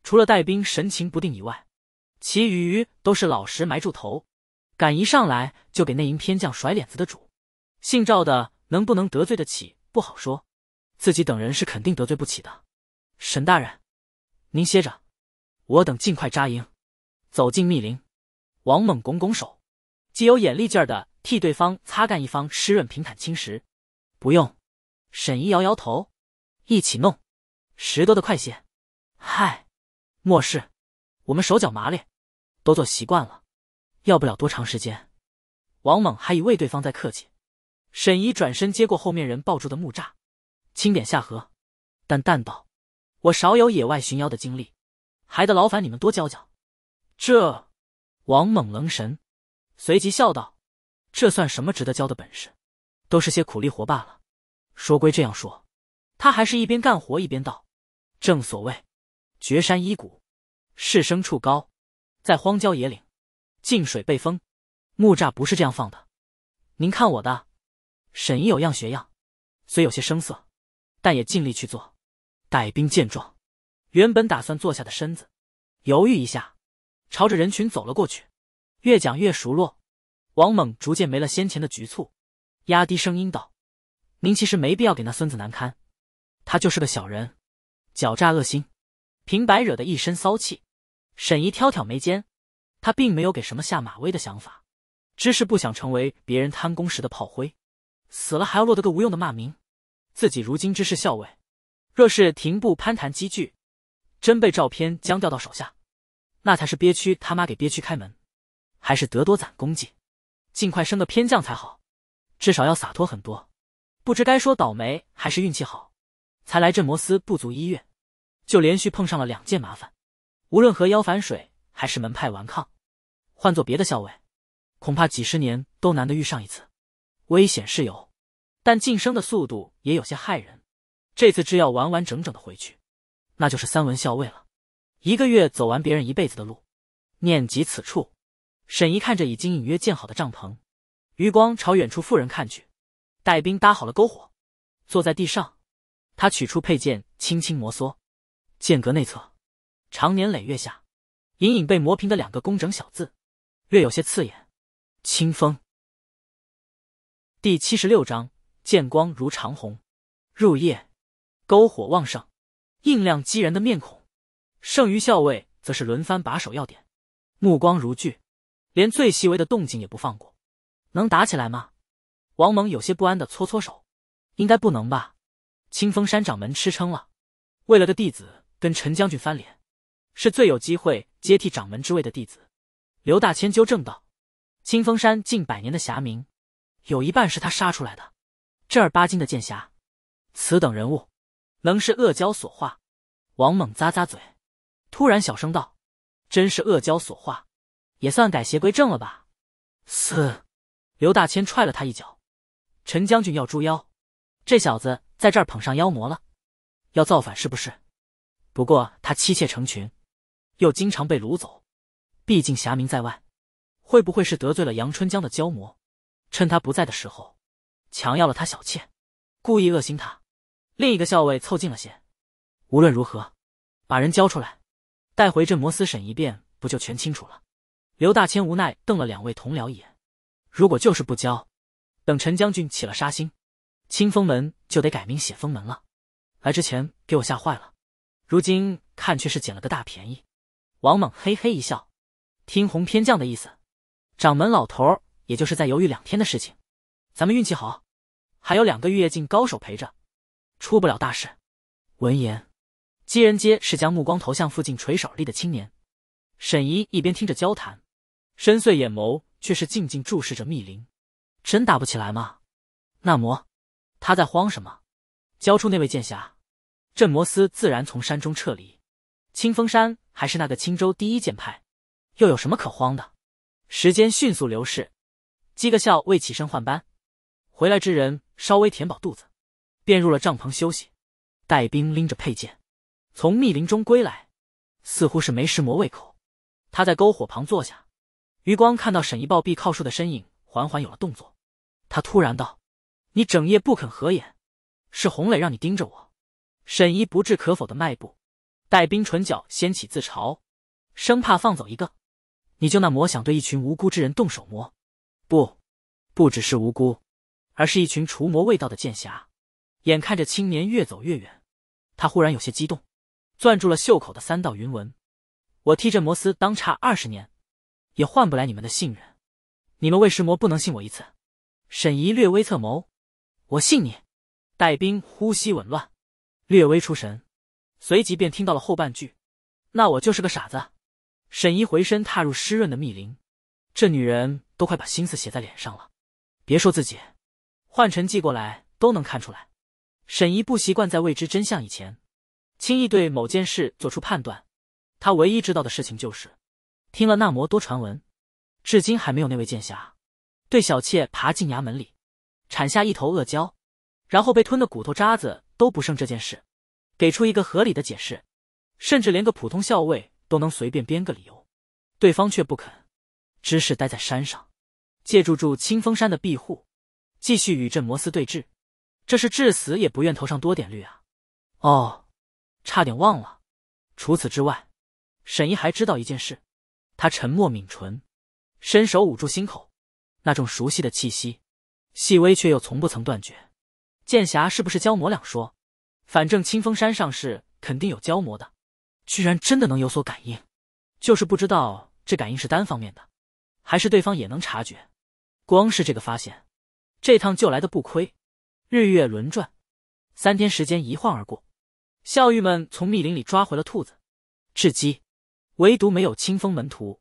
除了带兵神情不定以外，其余都是老实埋住头，敢一上来就给内营偏将甩脸子的主，姓赵的能不能得罪得起不好说，自己等人是肯定得罪不起的。沈大人，您歇着，我等尽快扎营。走进密林，王猛拱拱手，既有眼力劲儿的。替对方擦干一方湿润平坦青石，不用。沈怡摇摇头，一起弄，拾多的快些。嗨，莫事，我们手脚麻利，都做习惯了，要不了多长时间。王猛还以为对方在客气，沈怡转身接过后面人抱住的木栅，轻点下颌，淡淡道：“我少有野外寻妖的经历，还得劳烦你们多教教。”这，王猛愣神，随即笑道。这算什么值得教的本事？都是些苦力活罢了。说归这样说，他还是一边干活一边道：“正所谓，绝山依谷，势生处高，在荒郊野岭，近水被风，木栅不是这样放的。”您看我的，沈怡有样学样，虽有些生涩，但也尽力去做。带兵见状，原本打算坐下的身子，犹豫一下，朝着人群走了过去。越讲越熟络。王猛逐渐没了先前的局促，压低声音道：“您其实没必要给那孙子难堪，他就是个小人，狡诈恶心，平白惹得一身骚气。”沈怡挑挑眉间，他并没有给什么下马威的想法，只是不想成为别人贪功时的炮灰，死了还要落得个无用的骂名。自己如今只是校尉，若是停步攀谈积聚，真被赵偏将调到手下，那才是憋屈他妈给憋屈开门，还是得多攒功绩。尽快升个偏将才好，至少要洒脱很多。不知该说倒霉还是运气好，才来镇摩斯不足一月，就连续碰上了两件麻烦。无论和妖反水还是门派顽抗，换做别的校尉，恐怕几十年都难得遇上一次。危险是有，但晋升的速度也有些骇人。这次只要完完整整的回去，那就是三文校尉了。一个月走完别人一辈子的路。念及此处。沈怡看着已经隐约建好的帐篷，余光朝远处妇人看去。带兵搭好了篝火，坐在地上，他取出佩剑，轻轻摩挲，剑阁内侧，常年累月下，隐隐被磨平的两个工整小字，略有些刺眼。清风。第七十六章：剑光如长虹。入夜，篝火旺盛，映亮激人的面孔。剩余校尉则是轮番把守要点，目光如炬。连最细微的动静也不放过，能打起来吗？王猛有些不安的搓搓手，应该不能吧？清风山掌门吃撑了，为了个弟子跟陈将军翻脸，是最有机会接替掌门之位的弟子。刘大千纠正道：“清风山近百年的侠名，有一半是他杀出来的，正儿八经的剑侠。此等人物，能是恶蛟所化？”王猛咂咂嘴，突然小声道：“真是恶蛟所化。”也算改邪归正了吧？四，刘大千踹了他一脚。陈将军要诛妖，这小子在这儿捧上妖魔了，要造反是不是？不过他妻妾成群，又经常被掳走，毕竟侠名在外，会不会是得罪了杨春江的娇魔？趁他不在的时候，强要了他小妾，故意恶心他。另一个校尉凑近了些，无论如何，把人交出来，带回镇摩司审一遍，不就全清楚了？刘大千无奈瞪了两位同僚一眼，如果就是不交，等陈将军起了杀心，清风门就得改名写风门了。来之前给我吓坏了，如今看却是捡了个大便宜。王猛嘿嘿一笑，听红偏将的意思，掌门老头儿也就是在犹豫两天的事情。咱们运气好，还有两个月业高手陪着，出不了大事。闻言，姬仁杰是将目光投向附近垂手立的青年沈怡，一边听着交谈。深邃眼眸却是静静注视着密林，真打不起来吗？那魔，他在慌什么？交出那位剑侠，镇魔司自然从山中撤离。清风山还是那个青州第一剑派，又有什么可慌的？时间迅速流逝，几个笑未起身换班，回来之人稍微填饱肚子，便入了帐篷休息。带兵拎着佩剑从密林中归来，似乎是没食魔胃口。他在篝火旁坐下。余光看到沈怡抱臂靠树的身影，缓缓有了动作。他突然道：“你整夜不肯合眼，是洪磊让你盯着我。”沈怡不置可否的迈步，戴冰唇角掀起自嘲，生怕放走一个，你就那魔想对一群无辜之人动手魔？不，不只是无辜，而是一群除魔未到的剑侠。眼看着青年越走越远，他忽然有些激动，攥住了袖口的三道云纹。我替这摩斯当差二十年。也换不来你们的信任，你们魏师魔不能信我一次。沈怡略微侧眸，我信你。戴兵呼吸紊乱，略微出神，随即便听到了后半句：“那我就是个傻子。”沈怡回身踏入湿润的密林，这女人都快把心思写在脸上了。别说自己，换成寄过来都能看出来。沈怡不习惯在未知真相以前，轻易对某件事做出判断。她唯一知道的事情就是。听了那么多传闻，至今还没有那位剑侠对小妾爬进衙门里，产下一头恶蛟，然后被吞的骨头渣子都不剩这件事，给出一个合理的解释，甚至连个普通校尉都能随便编个理由，对方却不肯。只是待在山上，借助住清风山的庇护，继续与镇魔司对峙，这是至死也不愿头上多点绿啊！哦，差点忘了，除此之外，沈怡还知道一件事。他沉默，抿唇，伸手捂住心口，那种熟悉的气息，细微却又从不曾断绝。剑侠是不是妖魔两说？反正清风山上是肯定有妖魔的。居然真的能有所感应，就是不知道这感应是单方面的，还是对方也能察觉。光是这个发现，这趟就来的不亏。日月轮转，三天时间一晃而过，笑玉们从密林里抓回了兔子，雉鸡。唯独没有清风门徒，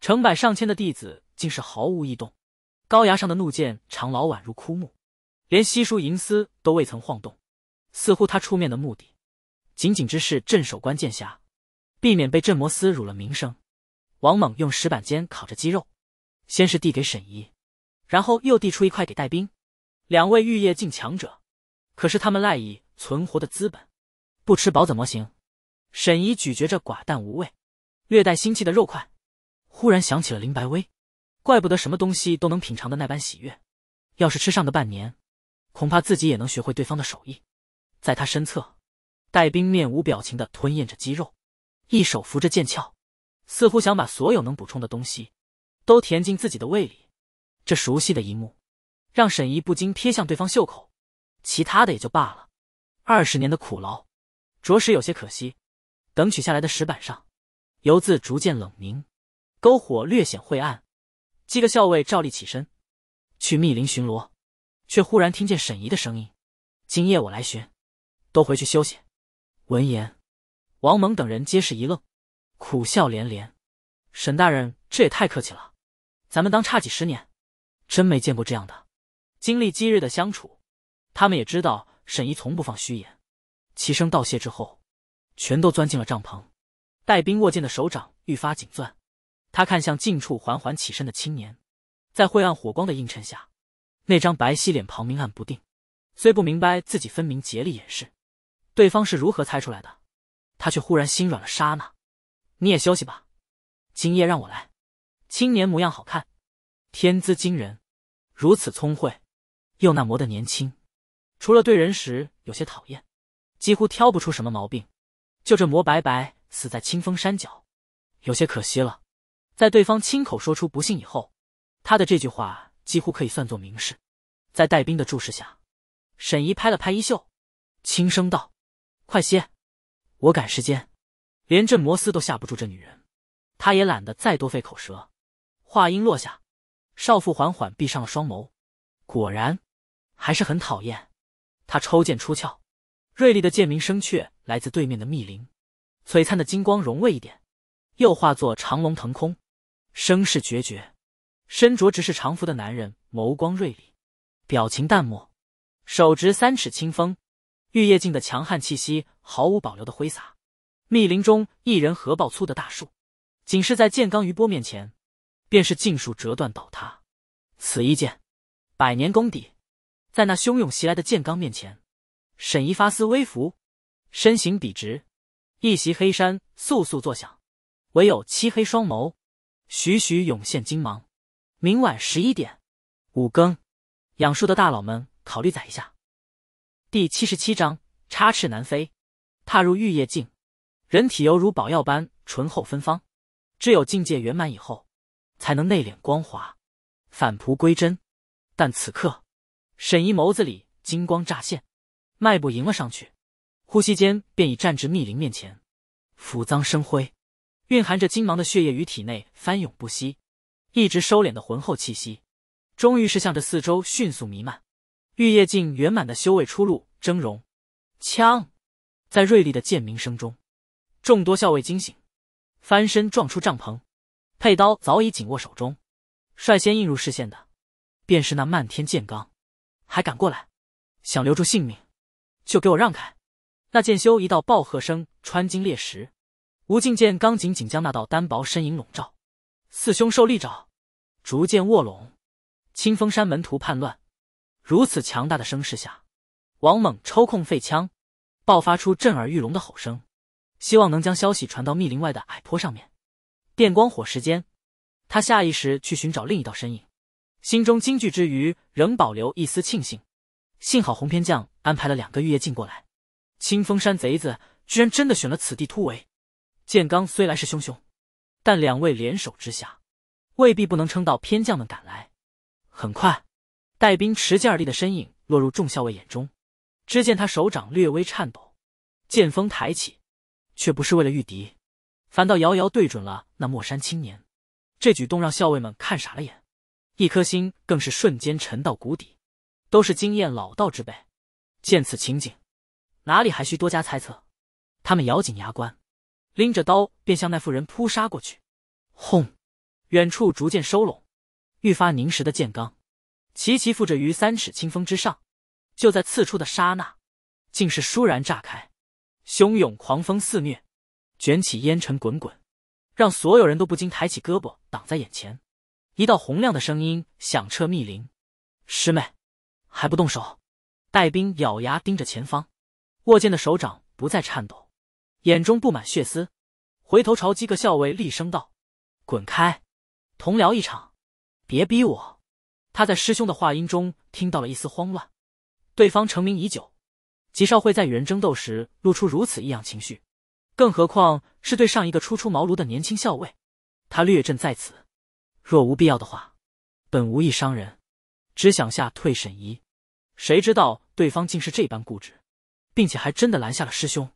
成百上千的弟子竟是毫无异动。高崖上的怒剑长老宛如枯木，连稀疏银丝都未曾晃动，似乎他出面的目的仅仅只是镇守关剑峡，避免被镇魔司辱了名声。王猛用石板尖烤着鸡肉，先是递给沈怡，然后又递出一块给戴兵。两位玉液境强者，可是他们赖以存活的资本，不吃饱怎么行？沈怡咀嚼着寡淡无味。略带腥气的肉块，忽然想起了林白薇，怪不得什么东西都能品尝的那般喜悦。要是吃上个半年，恐怕自己也能学会对方的手艺。在他身侧，戴冰面无表情的吞咽着鸡肉，一手扶着剑鞘，似乎想把所有能补充的东西都填进自己的胃里。这熟悉的一幕，让沈怡不禁瞥向对方袖口。其他的也就罢了，二十年的苦劳，着实有些可惜。等取下来的石板上。油渍逐渐冷凝，篝火略显晦暗。几个校尉照例起身去密林巡逻，却忽然听见沈怡的声音：“今夜我来巡，都回去休息。”闻言，王蒙等人皆是一愣，苦笑连连：“沈大人这也太客气了，咱们当差几十年，真没见过这样的。”经历几日的相处，他们也知道沈怡从不放虚言。齐声道谢之后，全都钻进了帐篷。带兵握剑的手掌愈发紧攥，他看向近处缓缓起身的青年，在晦暗火光的映衬下，那张白皙脸庞明暗不定。虽不明白自己分明竭力掩饰，对方是如何猜出来的，他却忽然心软了。刹那，你也休息吧，今夜让我来。青年模样好看，天资惊人，如此聪慧，又那模的年轻，除了对人时有些讨厌，几乎挑不出什么毛病。就这模白白。死在清风山脚，有些可惜了。在对方亲口说出不幸以后，他的这句话几乎可以算作明示。在戴兵的注视下，沈怡拍了拍衣袖，轻声道：“快些，我赶时间。”连镇摩斯都吓不住这女人，他也懒得再多费口舌。话音落下，少妇缓缓闭上了双眸。果然，还是很讨厌。他抽剑出鞘，锐利的剑鸣声却来自对面的密林。璀璨的金光融为一点，又化作长龙腾空，声势决绝。身着直事长服的男人眸光锐利，表情淡漠，手执三尺清风，玉叶境的强悍气息毫无保留的挥洒。密林中一人合抱粗的大树，仅是在剑罡余波面前，便是尽数折断倒塌。此一剑，百年功底，在那汹涌袭来的剑罡面前，沈一发丝微拂，身形笔直。一袭黑衫簌簌作响，唯有漆黑双眸，徐徐涌现金芒。明晚十一点，五更，养树的大佬们考虑宰一下。第七十七章：插翅难飞。踏入玉液境，人体犹如宝药般醇厚芬芳，只有境界圆满以后，才能内敛光滑，返璞归真。但此刻，沈怡眸子里金光乍现，迈步迎了上去。呼吸间便已站至密林面前，腐脏生辉，蕴含着金芒的血液于体内翻涌不息，一直收敛的浑厚气息，终于是向着四周迅速弥漫。玉叶镜圆满的修为出露峥嵘。枪，在锐利的剑鸣声中，众多校尉惊醒，翻身撞出帐篷，佩刀早已紧握手中。率先映入视线的，便是那漫天剑罡。还敢过来？想留住性命，就给我让开！那剑修一道暴喝声穿金裂石，无尽剑刚紧紧将那道单薄身影笼罩，四凶受力爪逐渐卧拢。清风山门徒叛乱，如此强大的声势下，王猛抽空废枪，爆发出震耳欲聋的吼声，希望能将消息传到密林外的矮坡上面。电光火石间，他下意识去寻找另一道身影，心中惊惧之余，仍保留一丝庆幸，幸好红偏将安排了两个玉叶镜过来。清风山贼子居然真的选了此地突围。剑刚虽来势汹汹，但两位联手之下，未必不能撑到偏将们赶来。很快，带兵持剑而立的身影落入众校尉眼中。只见他手掌略微颤抖，剑锋抬起，却不是为了御敌，反倒遥遥对准了那莫山青年。这举动让校尉们看傻了眼，一颗心更是瞬间沉到谷底。都是经验老道之辈，见此情景。哪里还需多加猜测？他们咬紧牙关，拎着刀便向那妇人扑杀过去。轰！远处逐渐收拢，愈发凝实的剑罡齐齐附着于三尺清风之上。就在刺出的刹那，竟是倏然炸开，汹涌狂风肆虐，卷起烟尘滚滚，让所有人都不禁抬起胳膊挡在眼前。一道洪亮的声音响彻密林：“师妹，还不动手？”带兵咬牙盯着前方。握剑的手掌不再颤抖，眼中布满血丝，回头朝几个校尉厉声道：“滚开！同僚一场，别逼我。”他在师兄的话音中听到了一丝慌乱。对方成名已久，吉少会在与人争斗时露出如此异样情绪，更何况是对上一个初出茅庐的年轻校尉。他略阵在此，若无必要的话，本无意伤人，只想下退沈仪。谁知道对方竟是这般固执。并且还真的拦下了师兄，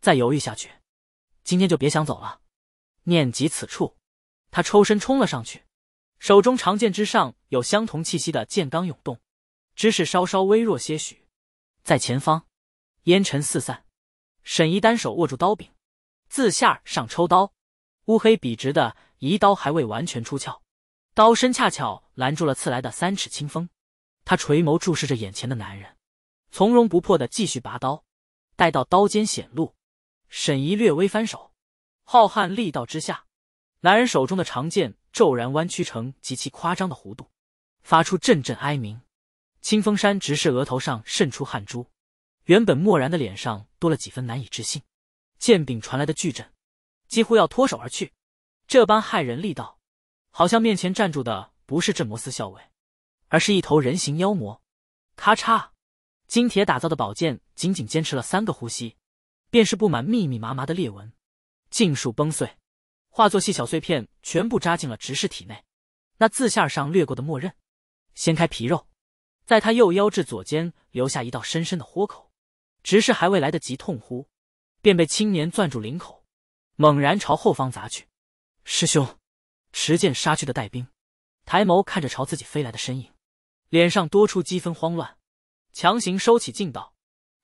再犹豫下去，今天就别想走了。念及此处，他抽身冲了上去，手中长剑之上有相同气息的剑罡涌动，之势稍稍微弱些许。在前方，烟尘四散，沈怡单手握住刀柄，自下上抽刀，乌黑笔直的一刀还未完全出鞘，刀身恰巧拦住了刺来的三尺清风。他垂眸注视着眼前的男人。从容不迫的继续拔刀，待到刀尖显露，沈怡略微翻手，浩瀚力道之下，男人手中的长剑骤然弯曲成极其夸张的弧度，发出阵阵哀鸣。清风山直视额头上渗出汗珠，原本漠然的脸上多了几分难以置信。剑柄传来的巨震，几乎要脱手而去。这般骇人力道，好像面前站住的不是镇魔司校尉，而是一头人形妖魔。咔嚓。金铁打造的宝剑仅仅坚持了三个呼吸，便是布满密密麻麻的裂纹，尽数崩碎，化作细小碎片，全部扎进了执事体内。那自下上掠过的默刃，掀开皮肉，在他右腰至左肩留下一道深深的豁口。执事还未来得及痛呼，便被青年攥住领口，猛然朝后方砸去。师兄，持剑杀去的带兵，抬眸看着朝自己飞来的身影，脸上多出几分慌乱。强行收起劲道，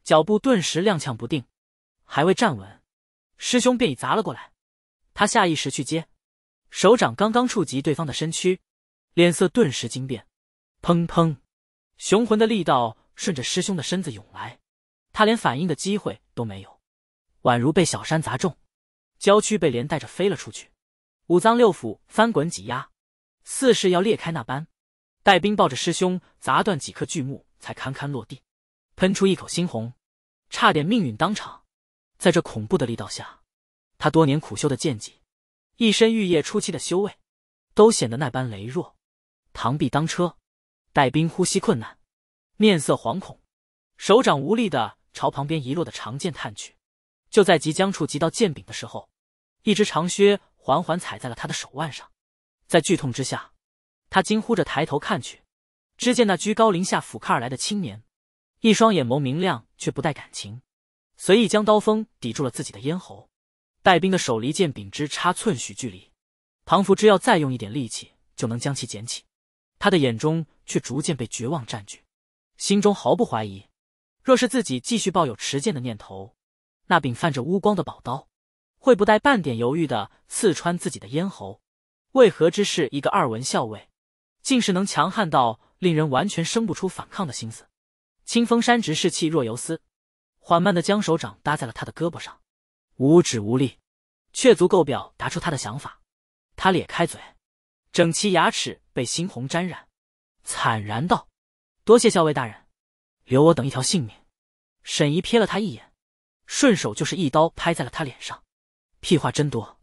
脚步顿时踉跄不定，还未站稳，师兄便已砸了过来。他下意识去接，手掌刚刚触及对方的身躯，脸色顿时惊变。砰砰，雄浑的力道顺着师兄的身子涌来，他连反应的机会都没有，宛如被小山砸中，娇躯被连带着飞了出去，五脏六腑翻滚挤压，似是要裂开那般。带兵抱着师兄砸断几棵巨木。才堪堪落地，喷出一口猩红，差点命运当场。在这恐怖的力道下，他多年苦修的剑技，一身玉液初期的修为，都显得那般羸弱。螳臂当车，带兵呼吸困难，面色惶恐，手掌无力的朝旁边遗落的长剑探去。就在即将触及到剑柄的时候，一只长靴缓缓踩在了他的手腕上。在剧痛之下，他惊呼着抬头看去。只见那居高临下俯瞰而来的青年，一双眼眸明亮却不带感情，随意将刀锋抵住了自己的咽喉。带兵的手离剑柄只差寸许距离，庞福之要再用一点力气就能将其捡起，他的眼中却逐渐被绝望占据，心中毫不怀疑，若是自己继续抱有持剑的念头，那柄泛着乌光的宝刀会不带半点犹豫的刺穿自己的咽喉。为何只是一个二文校尉，竟是能强悍到？令人完全生不出反抗的心思。清风山直士气若游丝，缓慢的将手掌搭在了他的胳膊上，五指无力，却足够表达出他的想法。他咧开嘴，整齐牙齿被猩红沾染，惨然道：“多谢校尉大人，留我等一条性命。”沈怡瞥了他一眼，顺手就是一刀拍在了他脸上。屁话真多！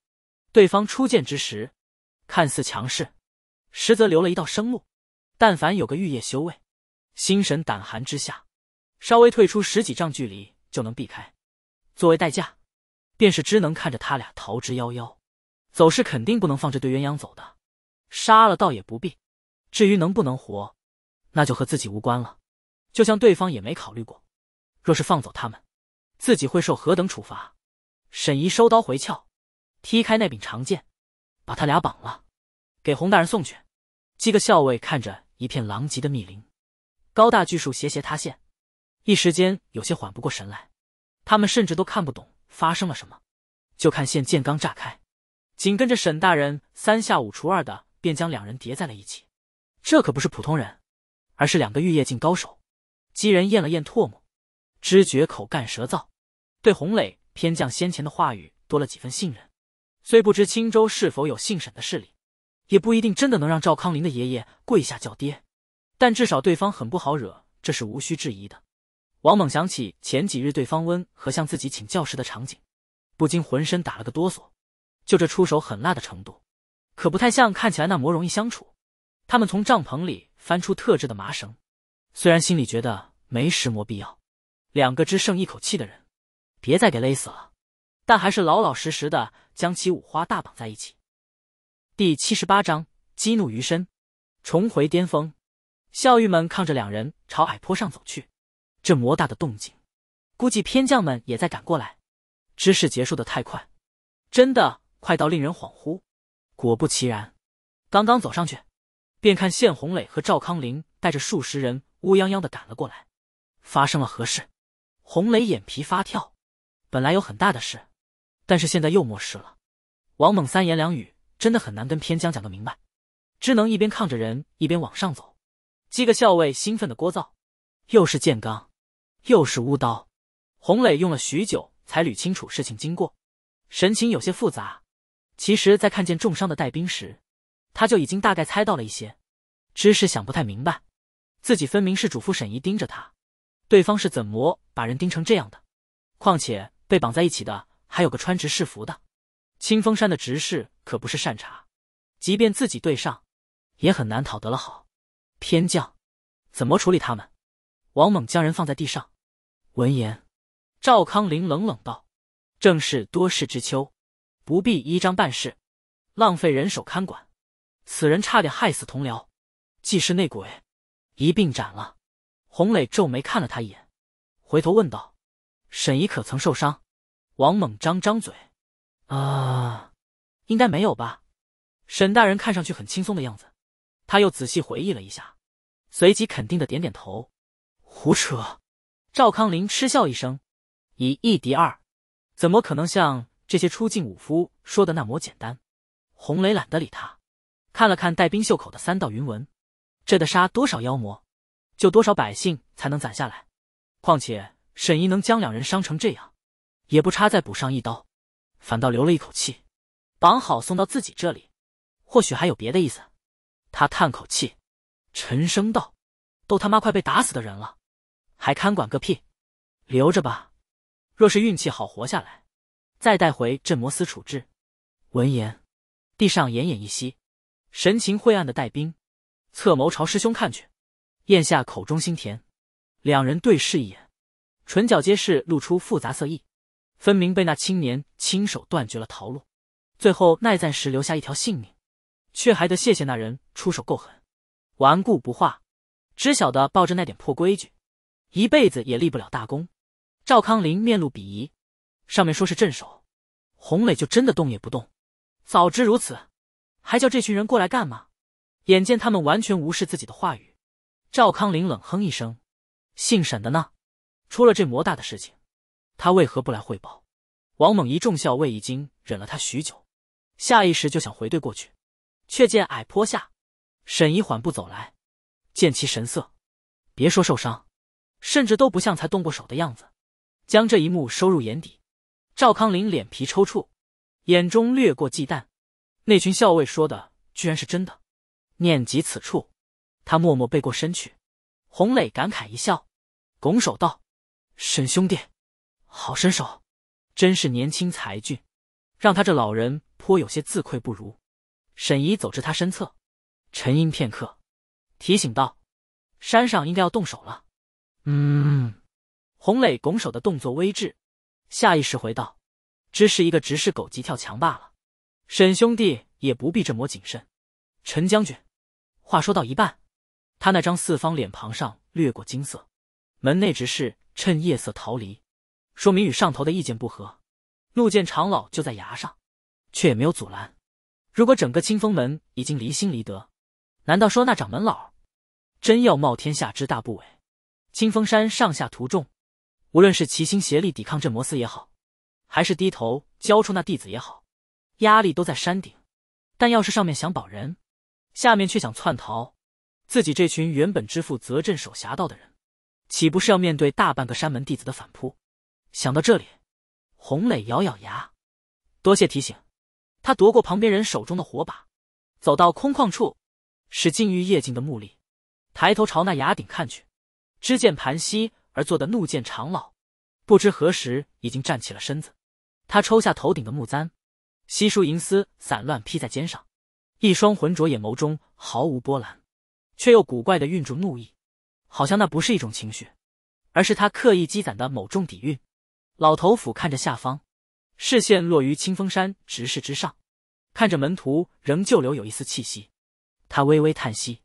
对方初见之时，看似强势，实则留了一道生路。但凡有个玉液修为，心神胆寒之下，稍微退出十几丈距离就能避开。作为代价，便是只能看着他俩逃之夭夭。走是肯定不能放这对鸳鸯走的，杀了倒也不必。至于能不能活，那就和自己无关了。就像对方也没考虑过，若是放走他们，自己会受何等处罚。沈怡收刀回鞘，踢开那柄长剑，把他俩绑了，给洪大人送去。几个校尉看着。一片狼藉的密林，高大巨树斜斜塌陷，一时间有些缓不过神来。他们甚至都看不懂发生了什么，就看见剑刚炸开，紧跟着沈大人三下五除二的便将两人叠在了一起。这可不是普通人，而是两个玉液境高手。姬人咽了咽唾沫，知觉口干舌燥，对洪磊偏将先前的话语多了几分信任。虽不知青州是否有姓沈的势力。也不一定真的能让赵康林的爷爷跪下叫爹，但至少对方很不好惹，这是无需质疑的。王猛想起前几日对方温和向自己请教时的场景，不禁浑身打了个哆嗦。就这出手狠辣的程度，可不太像看起来那么容易相处。他们从帐篷里翻出特制的麻绳，虽然心里觉得没石磨必要，两个只剩一口气的人，别再给勒死了，但还是老老实实的将其五花大绑在一起。第七十八章激怒余身，重回巅峰。校尉们看着两人朝矮坡上走去，这魔大的动静，估计偏将们也在赶过来。之事结束的太快，真的快到令人恍惚。果不其然，刚刚走上去，便看县洪磊和赵康林带着数十人乌泱泱的赶了过来。发生了何事？洪磊眼皮发跳，本来有很大的事，但是现在又没事了。王猛三言两语。真的很难跟偏将讲个明白，只能一边抗着人一边往上走。几个校尉兴奋的聒噪，又是剑罡，又是乌刀。洪磊用了许久才捋清楚事情经过，神情有些复杂。其实，在看见重伤的带兵时，他就已经大概猜到了一些，只是想不太明白，自己分明是嘱咐沈怡盯着他，对方是怎么把人盯成这样的？况且被绑在一起的还有个穿执事服的。清风山的执事可不是善茬，即便自己对上，也很难讨得了好。偏将，怎么处理他们？王猛将人放在地上。闻言，赵康林冷冷道：“正是多事之秋，不必依章办事，浪费人手看管。此人差点害死同僚，既是内鬼，一并斩了。”洪磊皱眉看了他一眼，回头问道：“沈怡可曾受伤？”王猛张张嘴。啊，应该没有吧？沈大人看上去很轻松的样子，他又仔细回忆了一下，随即肯定的点点头。胡扯！赵康林嗤笑一声，以一敌二，怎么可能像这些出镜武夫说的那么简单？洪雷懒得理他，看了看带兵袖口的三道云纹，这得杀多少妖魔，救多少百姓才能攒下来？况且沈怡能将两人伤成这样，也不差再补上一刀。反倒留了一口气，绑好送到自己这里，或许还有别的意思。他叹口气，沉声道：“都他妈快被打死的人了，还看管个屁？留着吧，若是运气好活下来，再带回镇魔司处置。”闻言，地上奄奄一息、神情晦暗的带兵，侧眸朝师兄看去，咽下口中心甜。两人对视一眼，唇角皆是露出复杂色意。分明被那青年亲手断绝了逃路，最后奈暂时留下一条性命，却还得谢谢那人出手够狠，顽固不化，只晓得抱着那点破规矩，一辈子也立不了大功。赵康林面露鄙夷，上面说是镇守，洪磊就真的动也不动。早知如此，还叫这群人过来干嘛？眼见他们完全无视自己的话语，赵康林冷哼一声：“姓沈的呢？出了这魔大的事情。”他为何不来汇报？王猛一众校尉已经忍了他许久，下意识就想回怼过去，却见矮坡下，沈怡缓步走来。见其神色，别说受伤，甚至都不像才动过手的样子。将这一幕收入眼底，赵康林脸皮抽搐，眼中掠过忌惮。那群校尉说的居然是真的。念及此处，他默默背过身去。洪磊感慨一笑，拱手道：“沈兄弟。”好身手，真是年轻才俊，让他这老人颇有些自愧不如。沈怡走至他身侧，沉吟片刻，提醒道：“山上应该要动手了。”嗯，洪磊拱手的动作微滞，下意识回道：“只是一个执事狗急跳墙罢了，沈兄弟也不必这么谨慎。”陈将军，话说到一半，他那张四方脸庞上掠过金色。门内执事趁夜色逃离。说明与上头的意见不合。怒剑长老就在崖上，却也没有阻拦。如果整个清风门已经离心离德，难道说那掌门老真要冒天下之大不韪？清风山上下徒众，无论是齐心协力抵抗镇魔司也好，还是低头交出那弟子也好，压力都在山顶。但要是上面想保人，下面却想窜逃，自己这群原本之负责镇守侠道的人，岂不是要面对大半个山门弟子的反扑？想到这里，洪磊咬咬牙，多谢提醒。他夺过旁边人手中的火把，走到空旷处，使尽欲夜静的目力，抬头朝那崖顶看去。支见盘膝而坐的怒剑长老，不知何时已经站起了身子。他抽下头顶的木簪，稀疏银丝散乱披在肩上，一双浑浊眼眸中毫无波澜，却又古怪的蕴住怒意，好像那不是一种情绪，而是他刻意积攒的某种底蕴。老头俯瞰着下方，视线落于清风山直视之上，看着门徒仍旧留有一丝气息，他微微叹息，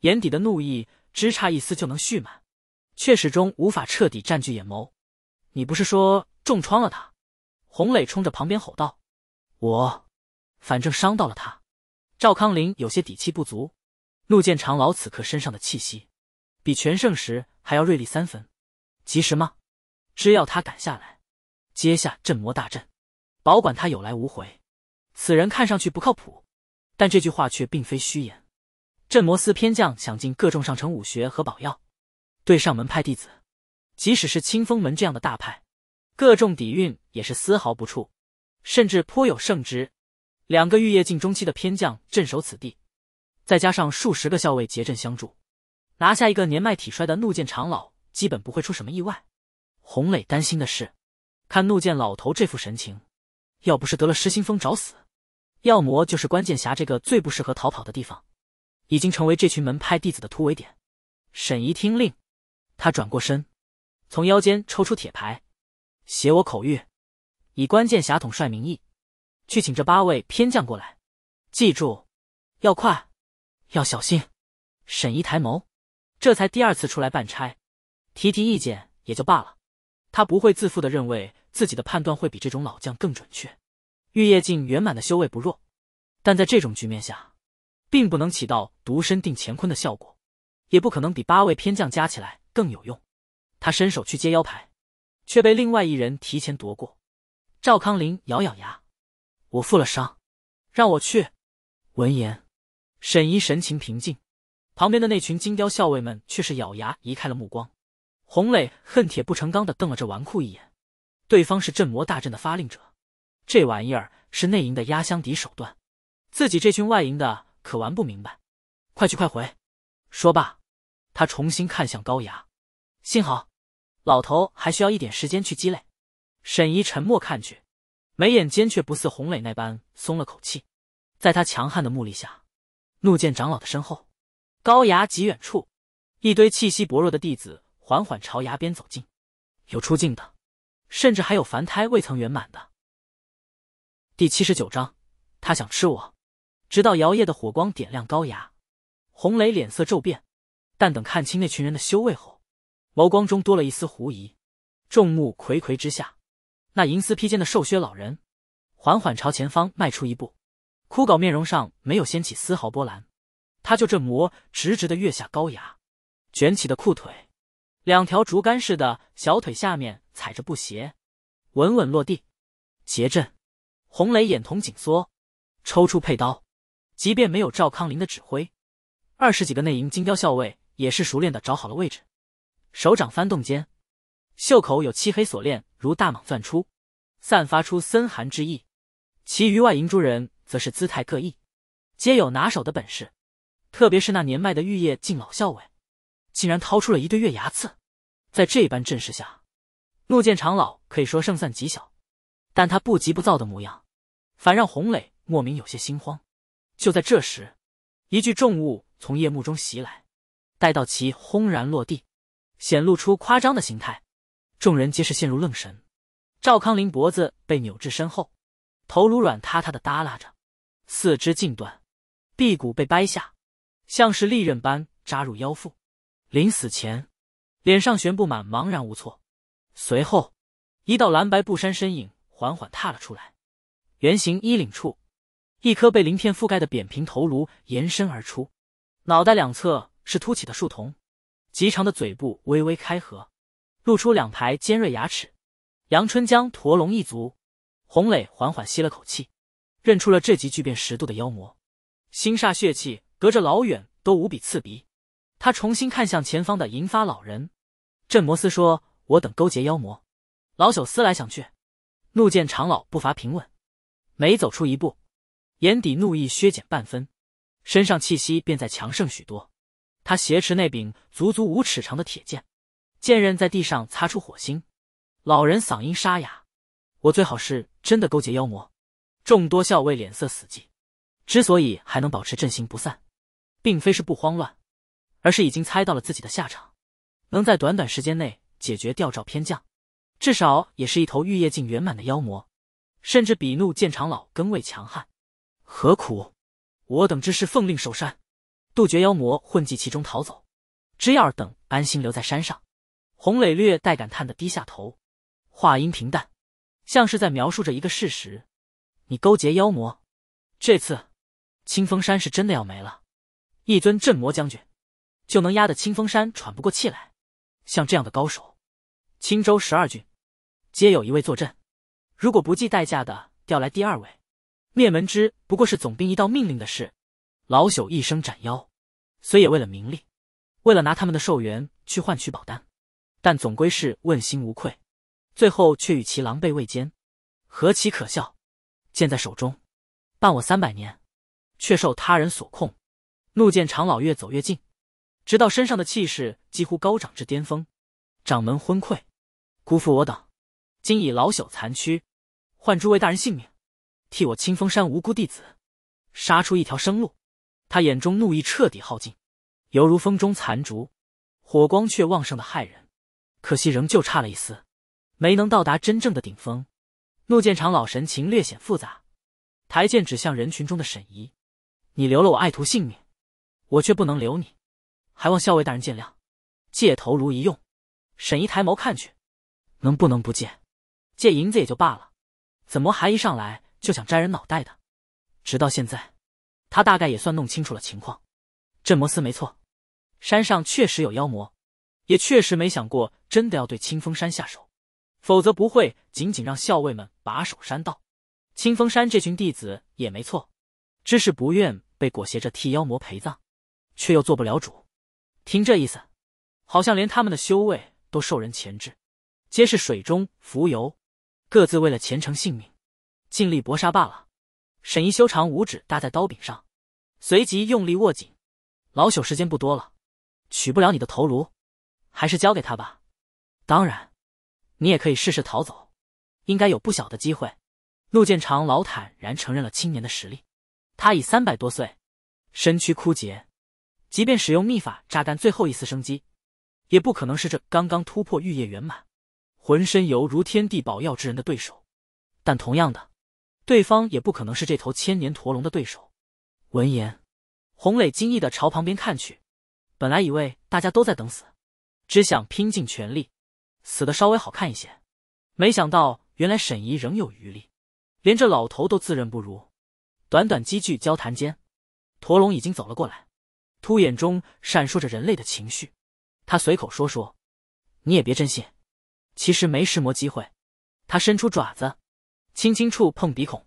眼底的怒意只差一丝就能蓄满，却始终无法彻底占据眼眸。你不是说重创了他？洪磊冲着旁边吼道：“我，反正伤到了他。”赵康林有些底气不足。陆建长老此刻身上的气息，比全盛时还要锐利三分。及时吗？只要他敢下来。接下镇魔大阵，保管他有来无回。此人看上去不靠谱，但这句话却并非虚言。镇魔司偏将想尽各种上乘武学和宝药，对上门派弟子，即使是清风门这样的大派，各种底蕴也是丝毫不怵，甚至颇有胜之。两个玉液境中期的偏将镇守此地，再加上数十个校尉结阵相助，拿下一个年迈体衰的怒剑长老，基本不会出什么意外。洪磊担心的是。看怒剑老头这副神情，要不是得了失心疯找死，要么就是关剑侠这个最不适合逃跑的地方，已经成为这群门派弟子的突围点。沈怡听令，他转过身，从腰间抽出铁牌，写我口谕，以关键侠统帅名义，去请这八位偏将过来。记住，要快，要小心。沈怡抬眸，这才第二次出来办差，提提意见也就罢了，他不会自负的认为。自己的判断会比这种老将更准确。玉叶镜圆满的修为不弱，但在这种局面下，并不能起到独身定乾坤的效果，也不可能比八位偏将加起来更有用。他伸手去接腰牌，却被另外一人提前夺过。赵康林咬咬牙：“我负了伤，让我去。”闻言，沈怡神情平静，旁边的那群金雕校尉们却是咬牙移开了目光。洪磊恨铁不成钢的瞪了这纨绔一眼。对方是镇魔大阵的发令者，这玩意儿是内营的压箱底手段，自己这群外营的可玩不明白。快去快回！说罢，他重新看向高崖。幸好，老头还需要一点时间去积累。沈怡沉默看去，眉眼间却不似洪磊那般松了口气。在他强悍的目力下，怒剑长老的身后，高崖极远处，一堆气息薄弱的弟子缓缓朝崖边走近。有出镜的。甚至还有凡胎未曾圆满的。第七十九章，他想吃我，直到摇曳的火光点亮高崖，红雷脸色骤变，但等看清那群人的修为后，眸光中多了一丝狐疑。众目睽睽之下，那银丝披肩的瘦削老人，缓缓朝前方迈出一步，枯槁面容上没有掀起丝毫波澜，他就这模直直的跃下高崖，卷起的裤腿，两条竹竿似的小腿下面。踩着布鞋，稳稳落地。结阵，洪雷眼瞳紧缩，抽出佩刀。即便没有赵康林的指挥，二十几个内营精雕校尉也是熟练的找好了位置。手掌翻动间，袖口有漆黑锁链如大蟒钻出，散发出森寒之意。其余外营诸人则是姿态各异，皆有拿手的本事。特别是那年迈的玉叶敬老校尉，竟然掏出了一对月牙刺。在这般阵势下。怒见长老，可以说胜算极小，但他不急不躁的模样，反让洪磊莫名有些心慌。就在这时，一具重物从夜幕中袭来，待到其轰然落地，显露出夸张的形态，众人皆是陷入愣神。赵康林脖子被扭至身后，头颅软塌塌的耷拉着，四肢尽断，臂骨被掰下，像是利刃般扎入腰腹。临死前，脸上悬布满茫然无措。随后，一道蓝白布衫身影缓缓踏了出来，圆形衣领处，一颗被鳞片覆盖的扁平头颅延伸而出，脑袋两侧是凸起的树瞳，极长的嘴部微微开合，露出两排尖锐牙齿。杨春江，驼龙一族。洪磊缓缓吸了口气，认出了这级巨变十度的妖魔，心煞血气，隔着老远都无比刺鼻。他重新看向前方的银发老人，镇魔司说。我等勾结妖魔，老朽思来想去，怒见长老步伐平稳，每走出一步，眼底怒意削减半分，身上气息便在强盛许多。他挟持那柄足足五尺长的铁剑，剑刃在地上擦出火星。老人嗓音沙哑：“我最好是真的勾结妖魔。”众多校尉脸色死寂，之所以还能保持阵型不散，并非是不慌乱，而是已经猜到了自己的下场，能在短短时间内。解决掉赵偏将，至少也是一头玉液境圆满的妖魔，甚至比怒剑长老更为强悍。何苦？我等之事奉令守山，杜绝妖魔混迹其中逃走。知耀尔等安心留在山上。洪磊略带感叹的低下头，话音平淡，像是在描述着一个事实。你勾结妖魔，这次清风山是真的要没了。一尊镇魔将军，就能压得清风山喘不过气来。像这样的高手。青州十二郡，皆有一位坐镇。如果不计代价的调来第二位，灭门之不过是总兵一道命令的事。老朽一生斩妖，虽也为了名利，为了拿他们的寿元去换取宝丹，但总归是问心无愧。最后却与其狼狈为奸，何其可笑！剑在手中，伴我三百年，却受他人所控。怒见长老越走越近，直到身上的气势几乎高涨至巅峰，掌门昏聩。辜负我等，今以老朽残躯，换诸位大人性命，替我清风山无辜弟子，杀出一条生路。他眼中怒意彻底耗尽，犹如风中残烛，火光却旺盛的骇人。可惜仍旧差了一丝，没能到达真正的顶峰。怒剑长老神情略显复杂，抬剑指向人群中的沈怡：“你留了我爱徒性命，我却不能留你，还望校尉大人见谅，借头颅一用。”沈怡抬眸看去。能不能不借？借银子也就罢了，怎么还一上来就想摘人脑袋的？直到现在，他大概也算弄清楚了情况。镇魔司没错，山上确实有妖魔，也确实没想过真的要对清风山下手，否则不会仅仅让校尉们把守山道。清风山这群弟子也没错，只是不愿被裹挟着替妖魔陪葬，却又做不了主。听这意思，好像连他们的修为都受人钳制。皆是水中浮游，各自为了前程性命，尽力搏杀罢了。沈一修长五指搭在刀柄上，随即用力握紧。老朽时间不多了，取不了你的头颅，还是交给他吧。当然，你也可以试试逃走，应该有不小的机会。陆建长老坦然承认了青年的实力。他已三百多岁，身躯枯竭，即便使用秘法榨干最后一丝生机，也不可能是这刚刚突破玉液圆满。浑身犹如天地宝药之人的对手，但同样的，对方也不可能是这头千年驼龙的对手。闻言，洪磊惊异的朝旁边看去，本来以为大家都在等死，只想拼尽全力，死的稍微好看一些，没想到原来沈怡仍有余力，连这老头都自认不如。短短几句交谈间，驼龙已经走了过来，凸眼中闪烁着人类的情绪。他随口说说，你也别真信。其实没什么机会，他伸出爪子，轻轻触碰鼻孔，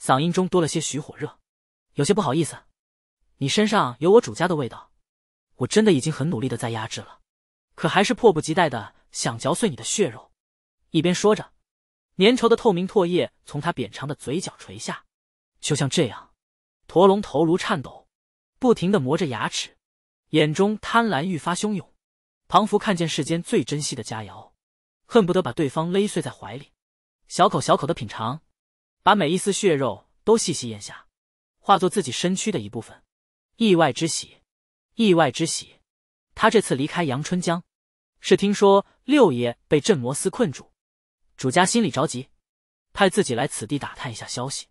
嗓音中多了些许火热，有些不好意思。你身上有我主家的味道，我真的已经很努力的在压制了，可还是迫不及待的想嚼碎你的血肉。一边说着，粘稠的透明唾液从他扁长的嘴角垂下，就像这样。驼龙头颅颤抖，不停的磨着牙齿，眼中贪婪愈发汹涌。仿佛看见世间最珍惜的佳肴。恨不得把对方勒碎在怀里，小口小口的品尝，把每一丝血肉都细细咽下，化作自己身躯的一部分。意外之喜，意外之喜！他这次离开阳春江，是听说六爷被镇魔司困住，主家心里着急，派自己来此地打探一下消息。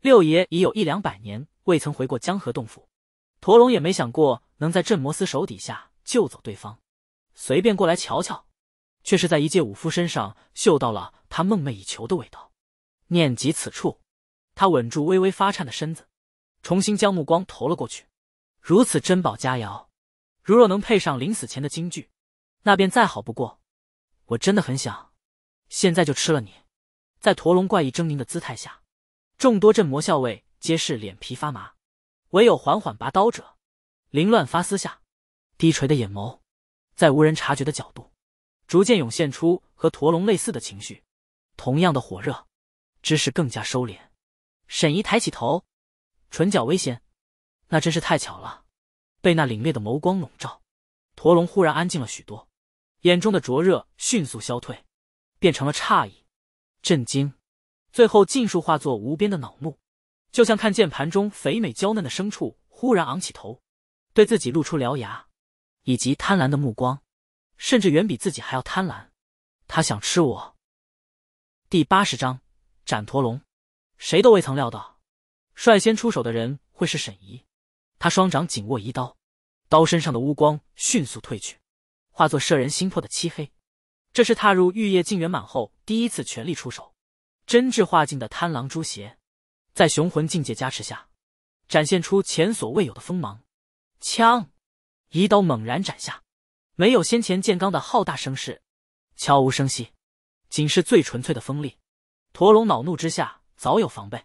六爷已有一两百年未曾回过江河洞府，驼龙也没想过能在镇魔司手底下救走对方，随便过来瞧瞧。却是在一介武夫身上嗅到了他梦寐以求的味道。念及此处，他稳住微微发颤的身子，重新将目光投了过去。如此珍宝佳肴，如若能配上临死前的金句，那便再好不过。我真的很想，现在就吃了你。在驼龙怪异狰狞的姿态下，众多镇魔校尉皆是脸皮发麻，唯有缓缓拔刀者，凌乱发丝下，低垂的眼眸，在无人察觉的角度。逐渐涌现出和驼龙类似的情绪，同样的火热，只是更加收敛。沈怡抬起头，唇角微掀，那真是太巧了。被那凛冽的眸光笼罩，驼龙忽然安静了许多，眼中的灼热迅速消退，变成了诧异、震惊，最后尽数化作无边的恼怒，就像看见盘中肥美娇嫩的牲畜忽然昂起头，对自己露出獠牙以及贪婪的目光。甚至远比自己还要贪婪，他想吃我。第八十章斩驼龙，谁都未曾料到，率先出手的人会是沈怡。他双掌紧握，一刀，刀身上的乌光迅速褪去，化作摄人心魄的漆黑。这是踏入玉液境圆满后第一次全力出手，真挚化境的贪狼诛邪，在雄浑境界加持下，展现出前所未有的锋芒。枪，一刀猛然斩下。没有先前剑刚的浩大声势，悄无声息，仅是最纯粹的锋利。驼龙恼怒之下早有防备，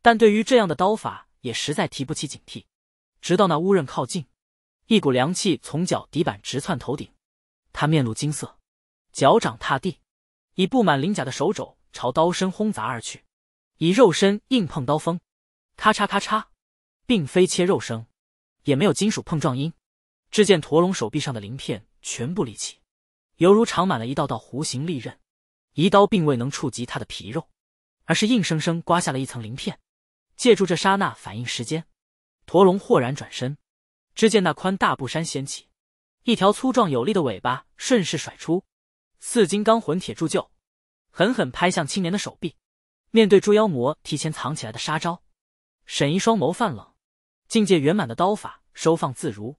但对于这样的刀法也实在提不起警惕。直到那乌刃靠近，一股凉气从脚底板直窜头顶，他面露惊色，脚掌踏地，以布满鳞甲的手肘朝刀身轰砸而去，以肉身硬碰刀锋。咔嚓咔嚓，并非切肉声，也没有金属碰撞音，只见驼龙手臂上的鳞片。全部立起，犹如长满了一道道弧形利刃，一刀并未能触及他的皮肉，而是硬生生刮下了一层鳞片。借助这刹那反应时间，驼龙豁然转身，只见那宽大布衫掀起，一条粗壮有力的尾巴顺势甩出，四金刚魂铁铸就，狠狠拍向青年的手臂。面对猪妖魔提前藏起来的杀招，沈一双眸泛冷，境界圆满的刀法收放自如，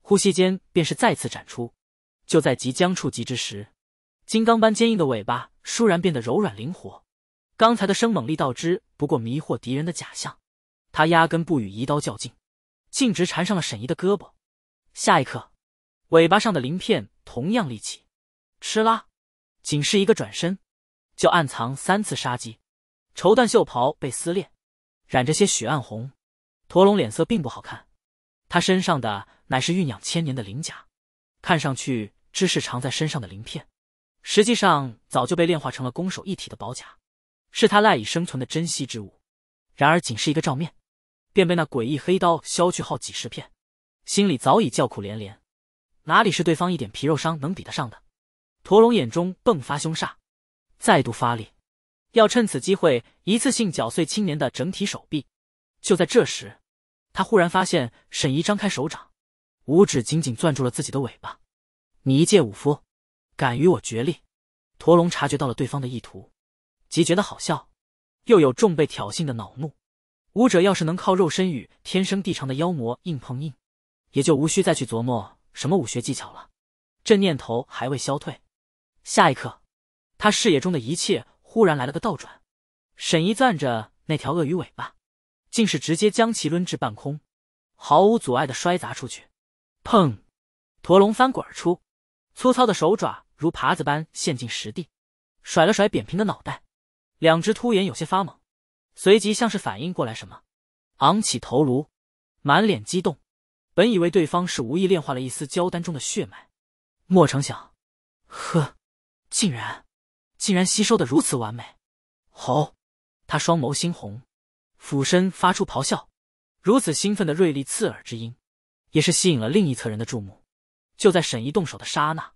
呼吸间便是再次展出。就在即将触及之时，金刚般坚硬的尾巴倏然变得柔软灵活。刚才的生猛力道之不过迷惑敌人的假象，他压根不与一刀较劲，径直缠上了沈怡的胳膊。下一刻，尾巴上的鳞片同样立起，哧啦，仅是一个转身，就暗藏三次杀机。绸缎袖袍被撕裂，染着些许暗红。驼龙脸色并不好看，他身上的乃是蕴养千年的鳞甲，看上去。知识藏在身上的鳞片，实际上早就被炼化成了攻守一体的宝甲，是他赖以生存的珍稀之物。然而，仅是一个照面，便被那诡异黑刀削去好几十片，心里早已叫苦连连。哪里是对方一点皮肉伤能比得上的？驼龙眼中迸发凶煞，再度发力，要趁此机会一次性绞碎青年的整体手臂。就在这时，他忽然发现沈怡张开手掌，五指紧紧攥住了自己的尾巴。你一介武夫，敢与我决裂？驼龙察觉到了对方的意图，既觉得好笑，又有重被挑衅的恼怒。武者要是能靠肉身与天生地长的妖魔硬碰硬，也就无需再去琢磨什么武学技巧了。这念头还未消退，下一刻，他视野中的一切忽然来了个倒转。沈怡攥着那条鳄鱼尾巴，竟是直接将其抡至半空，毫无阻碍的摔砸出去。砰！驼龙翻滚而出。粗糙的手爪如耙子般陷进石地，甩了甩扁平的脑袋，两只突眼有些发懵，随即像是反应过来什么，昂起头颅，满脸激动。本以为对方是无意炼化了一丝焦丹中的血脉，莫成想，呵，竟然，竟然吸收的如此完美！好，他双眸猩红，俯身发出咆哮，如此兴奋的锐利刺耳之音，也是吸引了另一侧人的注目。就在沈毅动手的刹那，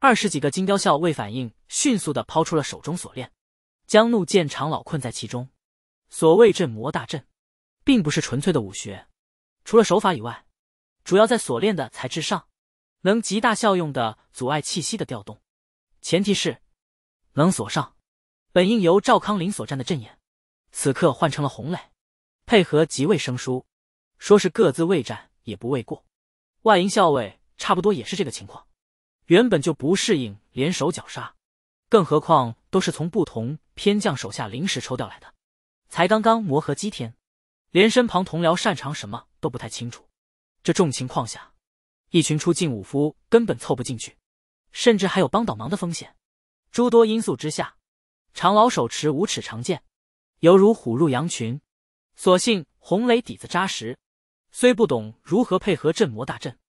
二十几个金雕校尉反应迅速的抛出了手中锁链，将怒剑长老困在其中。所谓镇魔大阵，并不是纯粹的武学，除了手法以外，主要在锁链的材质上，能极大效用的阻碍气息的调动。前提是能锁上。本应由赵康林所占的阵眼，此刻换成了洪磊，配合极位生疏，说是各自未战也不为过。外营校尉。差不多也是这个情况，原本就不适应联手绞杀，更何况都是从不同偏将手下临时抽调来的，才刚刚磨合几天，连身旁同僚擅长什么都不太清楚。这种情况下，一群初进武夫根本凑不进去，甚至还有帮倒忙的风险。诸多因素之下，长老手持五尺长剑，犹如虎入羊群。所幸红雷底子扎实，虽不懂如何配合镇魔大阵。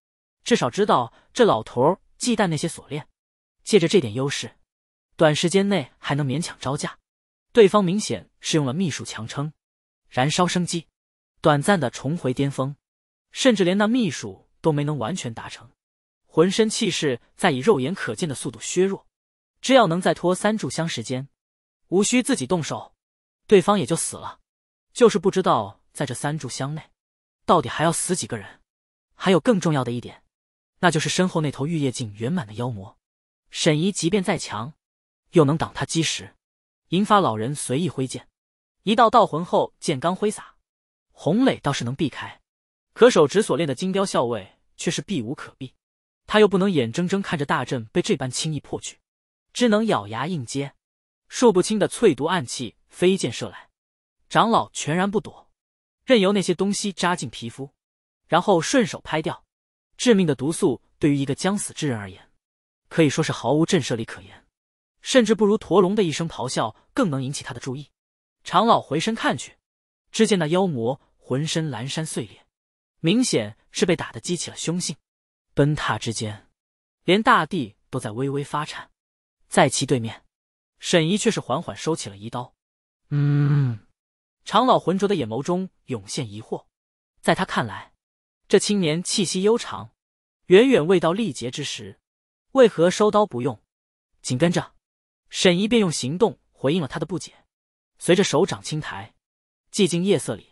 至少知道这老头忌惮那些锁链，借着这点优势，短时间内还能勉强招架。对方明显是用了秘术强撑，燃烧生机，短暂的重回巅峰，甚至连那秘术都没能完全达成，浑身气势在以肉眼可见的速度削弱。只要能再拖三炷香时间，无需自己动手，对方也就死了。就是不知道在这三炷香内，到底还要死几个人。还有更重要的一点。那就是身后那头玉叶镜圆满的妖魔，沈怡即便再强，又能挡他击石？银发老人随意挥剑，一道道魂后剑刚挥洒，洪磊倒是能避开，可手指所练的金雕校尉却是避无可避。他又不能眼睁睁看着大阵被这般轻易破去，只能咬牙硬接。数不清的淬毒暗器飞箭射来，长老全然不躲，任由那些东西扎进皮肤，然后顺手拍掉。致命的毒素对于一个将死之人而言，可以说是毫无震慑力可言，甚至不如驼龙的一声咆哮更能引起他的注意。长老回身看去，只见那妖魔浑身阑珊碎裂，明显是被打的激起了凶性，奔踏之间，连大地都在微微发颤。在其对面，沈怡却是缓缓收起了一刀。嗯，长老浑浊的眼眸中涌现疑惑，在他看来。这青年气息悠长，远远未到力竭之时，为何收刀不用？紧跟着，沈怡便用行动回应了他的不解。随着手掌轻抬，寂静夜色里，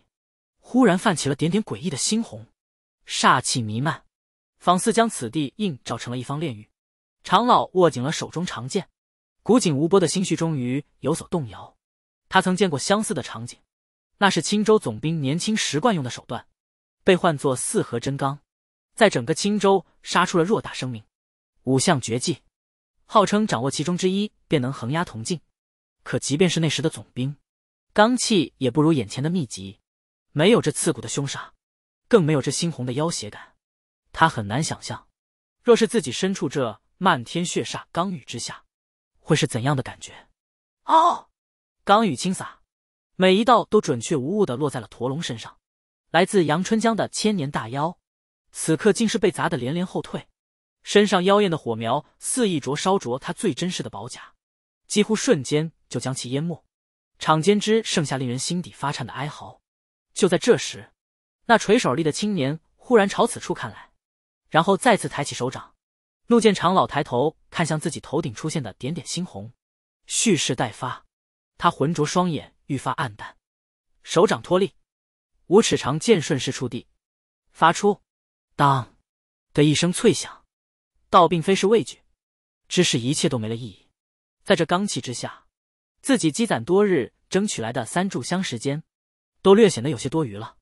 忽然泛起了点点诡异的猩红，煞气弥漫，仿似将此地映照成了一方炼狱。长老握紧了手中长剑，古井无波的心绪终于有所动摇。他曾见过相似的场景，那是青州总兵年轻时惯用的手段。被唤作四合真刚，在整个青州杀出了偌大声名。五项绝技，号称掌握其中之一，便能横压铜镜。可即便是那时的总兵，刚气也不如眼前的秘籍，没有这刺骨的凶煞，更没有这猩红的妖邪感。他很难想象，若是自己身处这漫天血煞罡雨之下，会是怎样的感觉。哦，罡雨倾洒，每一道都准确无误的落在了驼龙身上。来自阳春江的千年大妖，此刻竟是被砸得连连后退，身上妖艳的火苗肆意灼烧，着他最真实的宝甲，几乎瞬间就将其淹没，场间只剩下令人心底发颤的哀嚎。就在这时，那垂手立的青年忽然朝此处看来，然后再次抬起手掌。怒剑长老抬头看向自己头顶出现的点点猩红，蓄势待发。他浑浊双眼愈发暗淡，手掌脱力。五尺长剑顺势触地，发出“当”的一声脆响，倒并非是畏惧，只是一切都没了意义。在这罡气之下，自己积攒多日争取来的三炷香时间，都略显得有些多余了。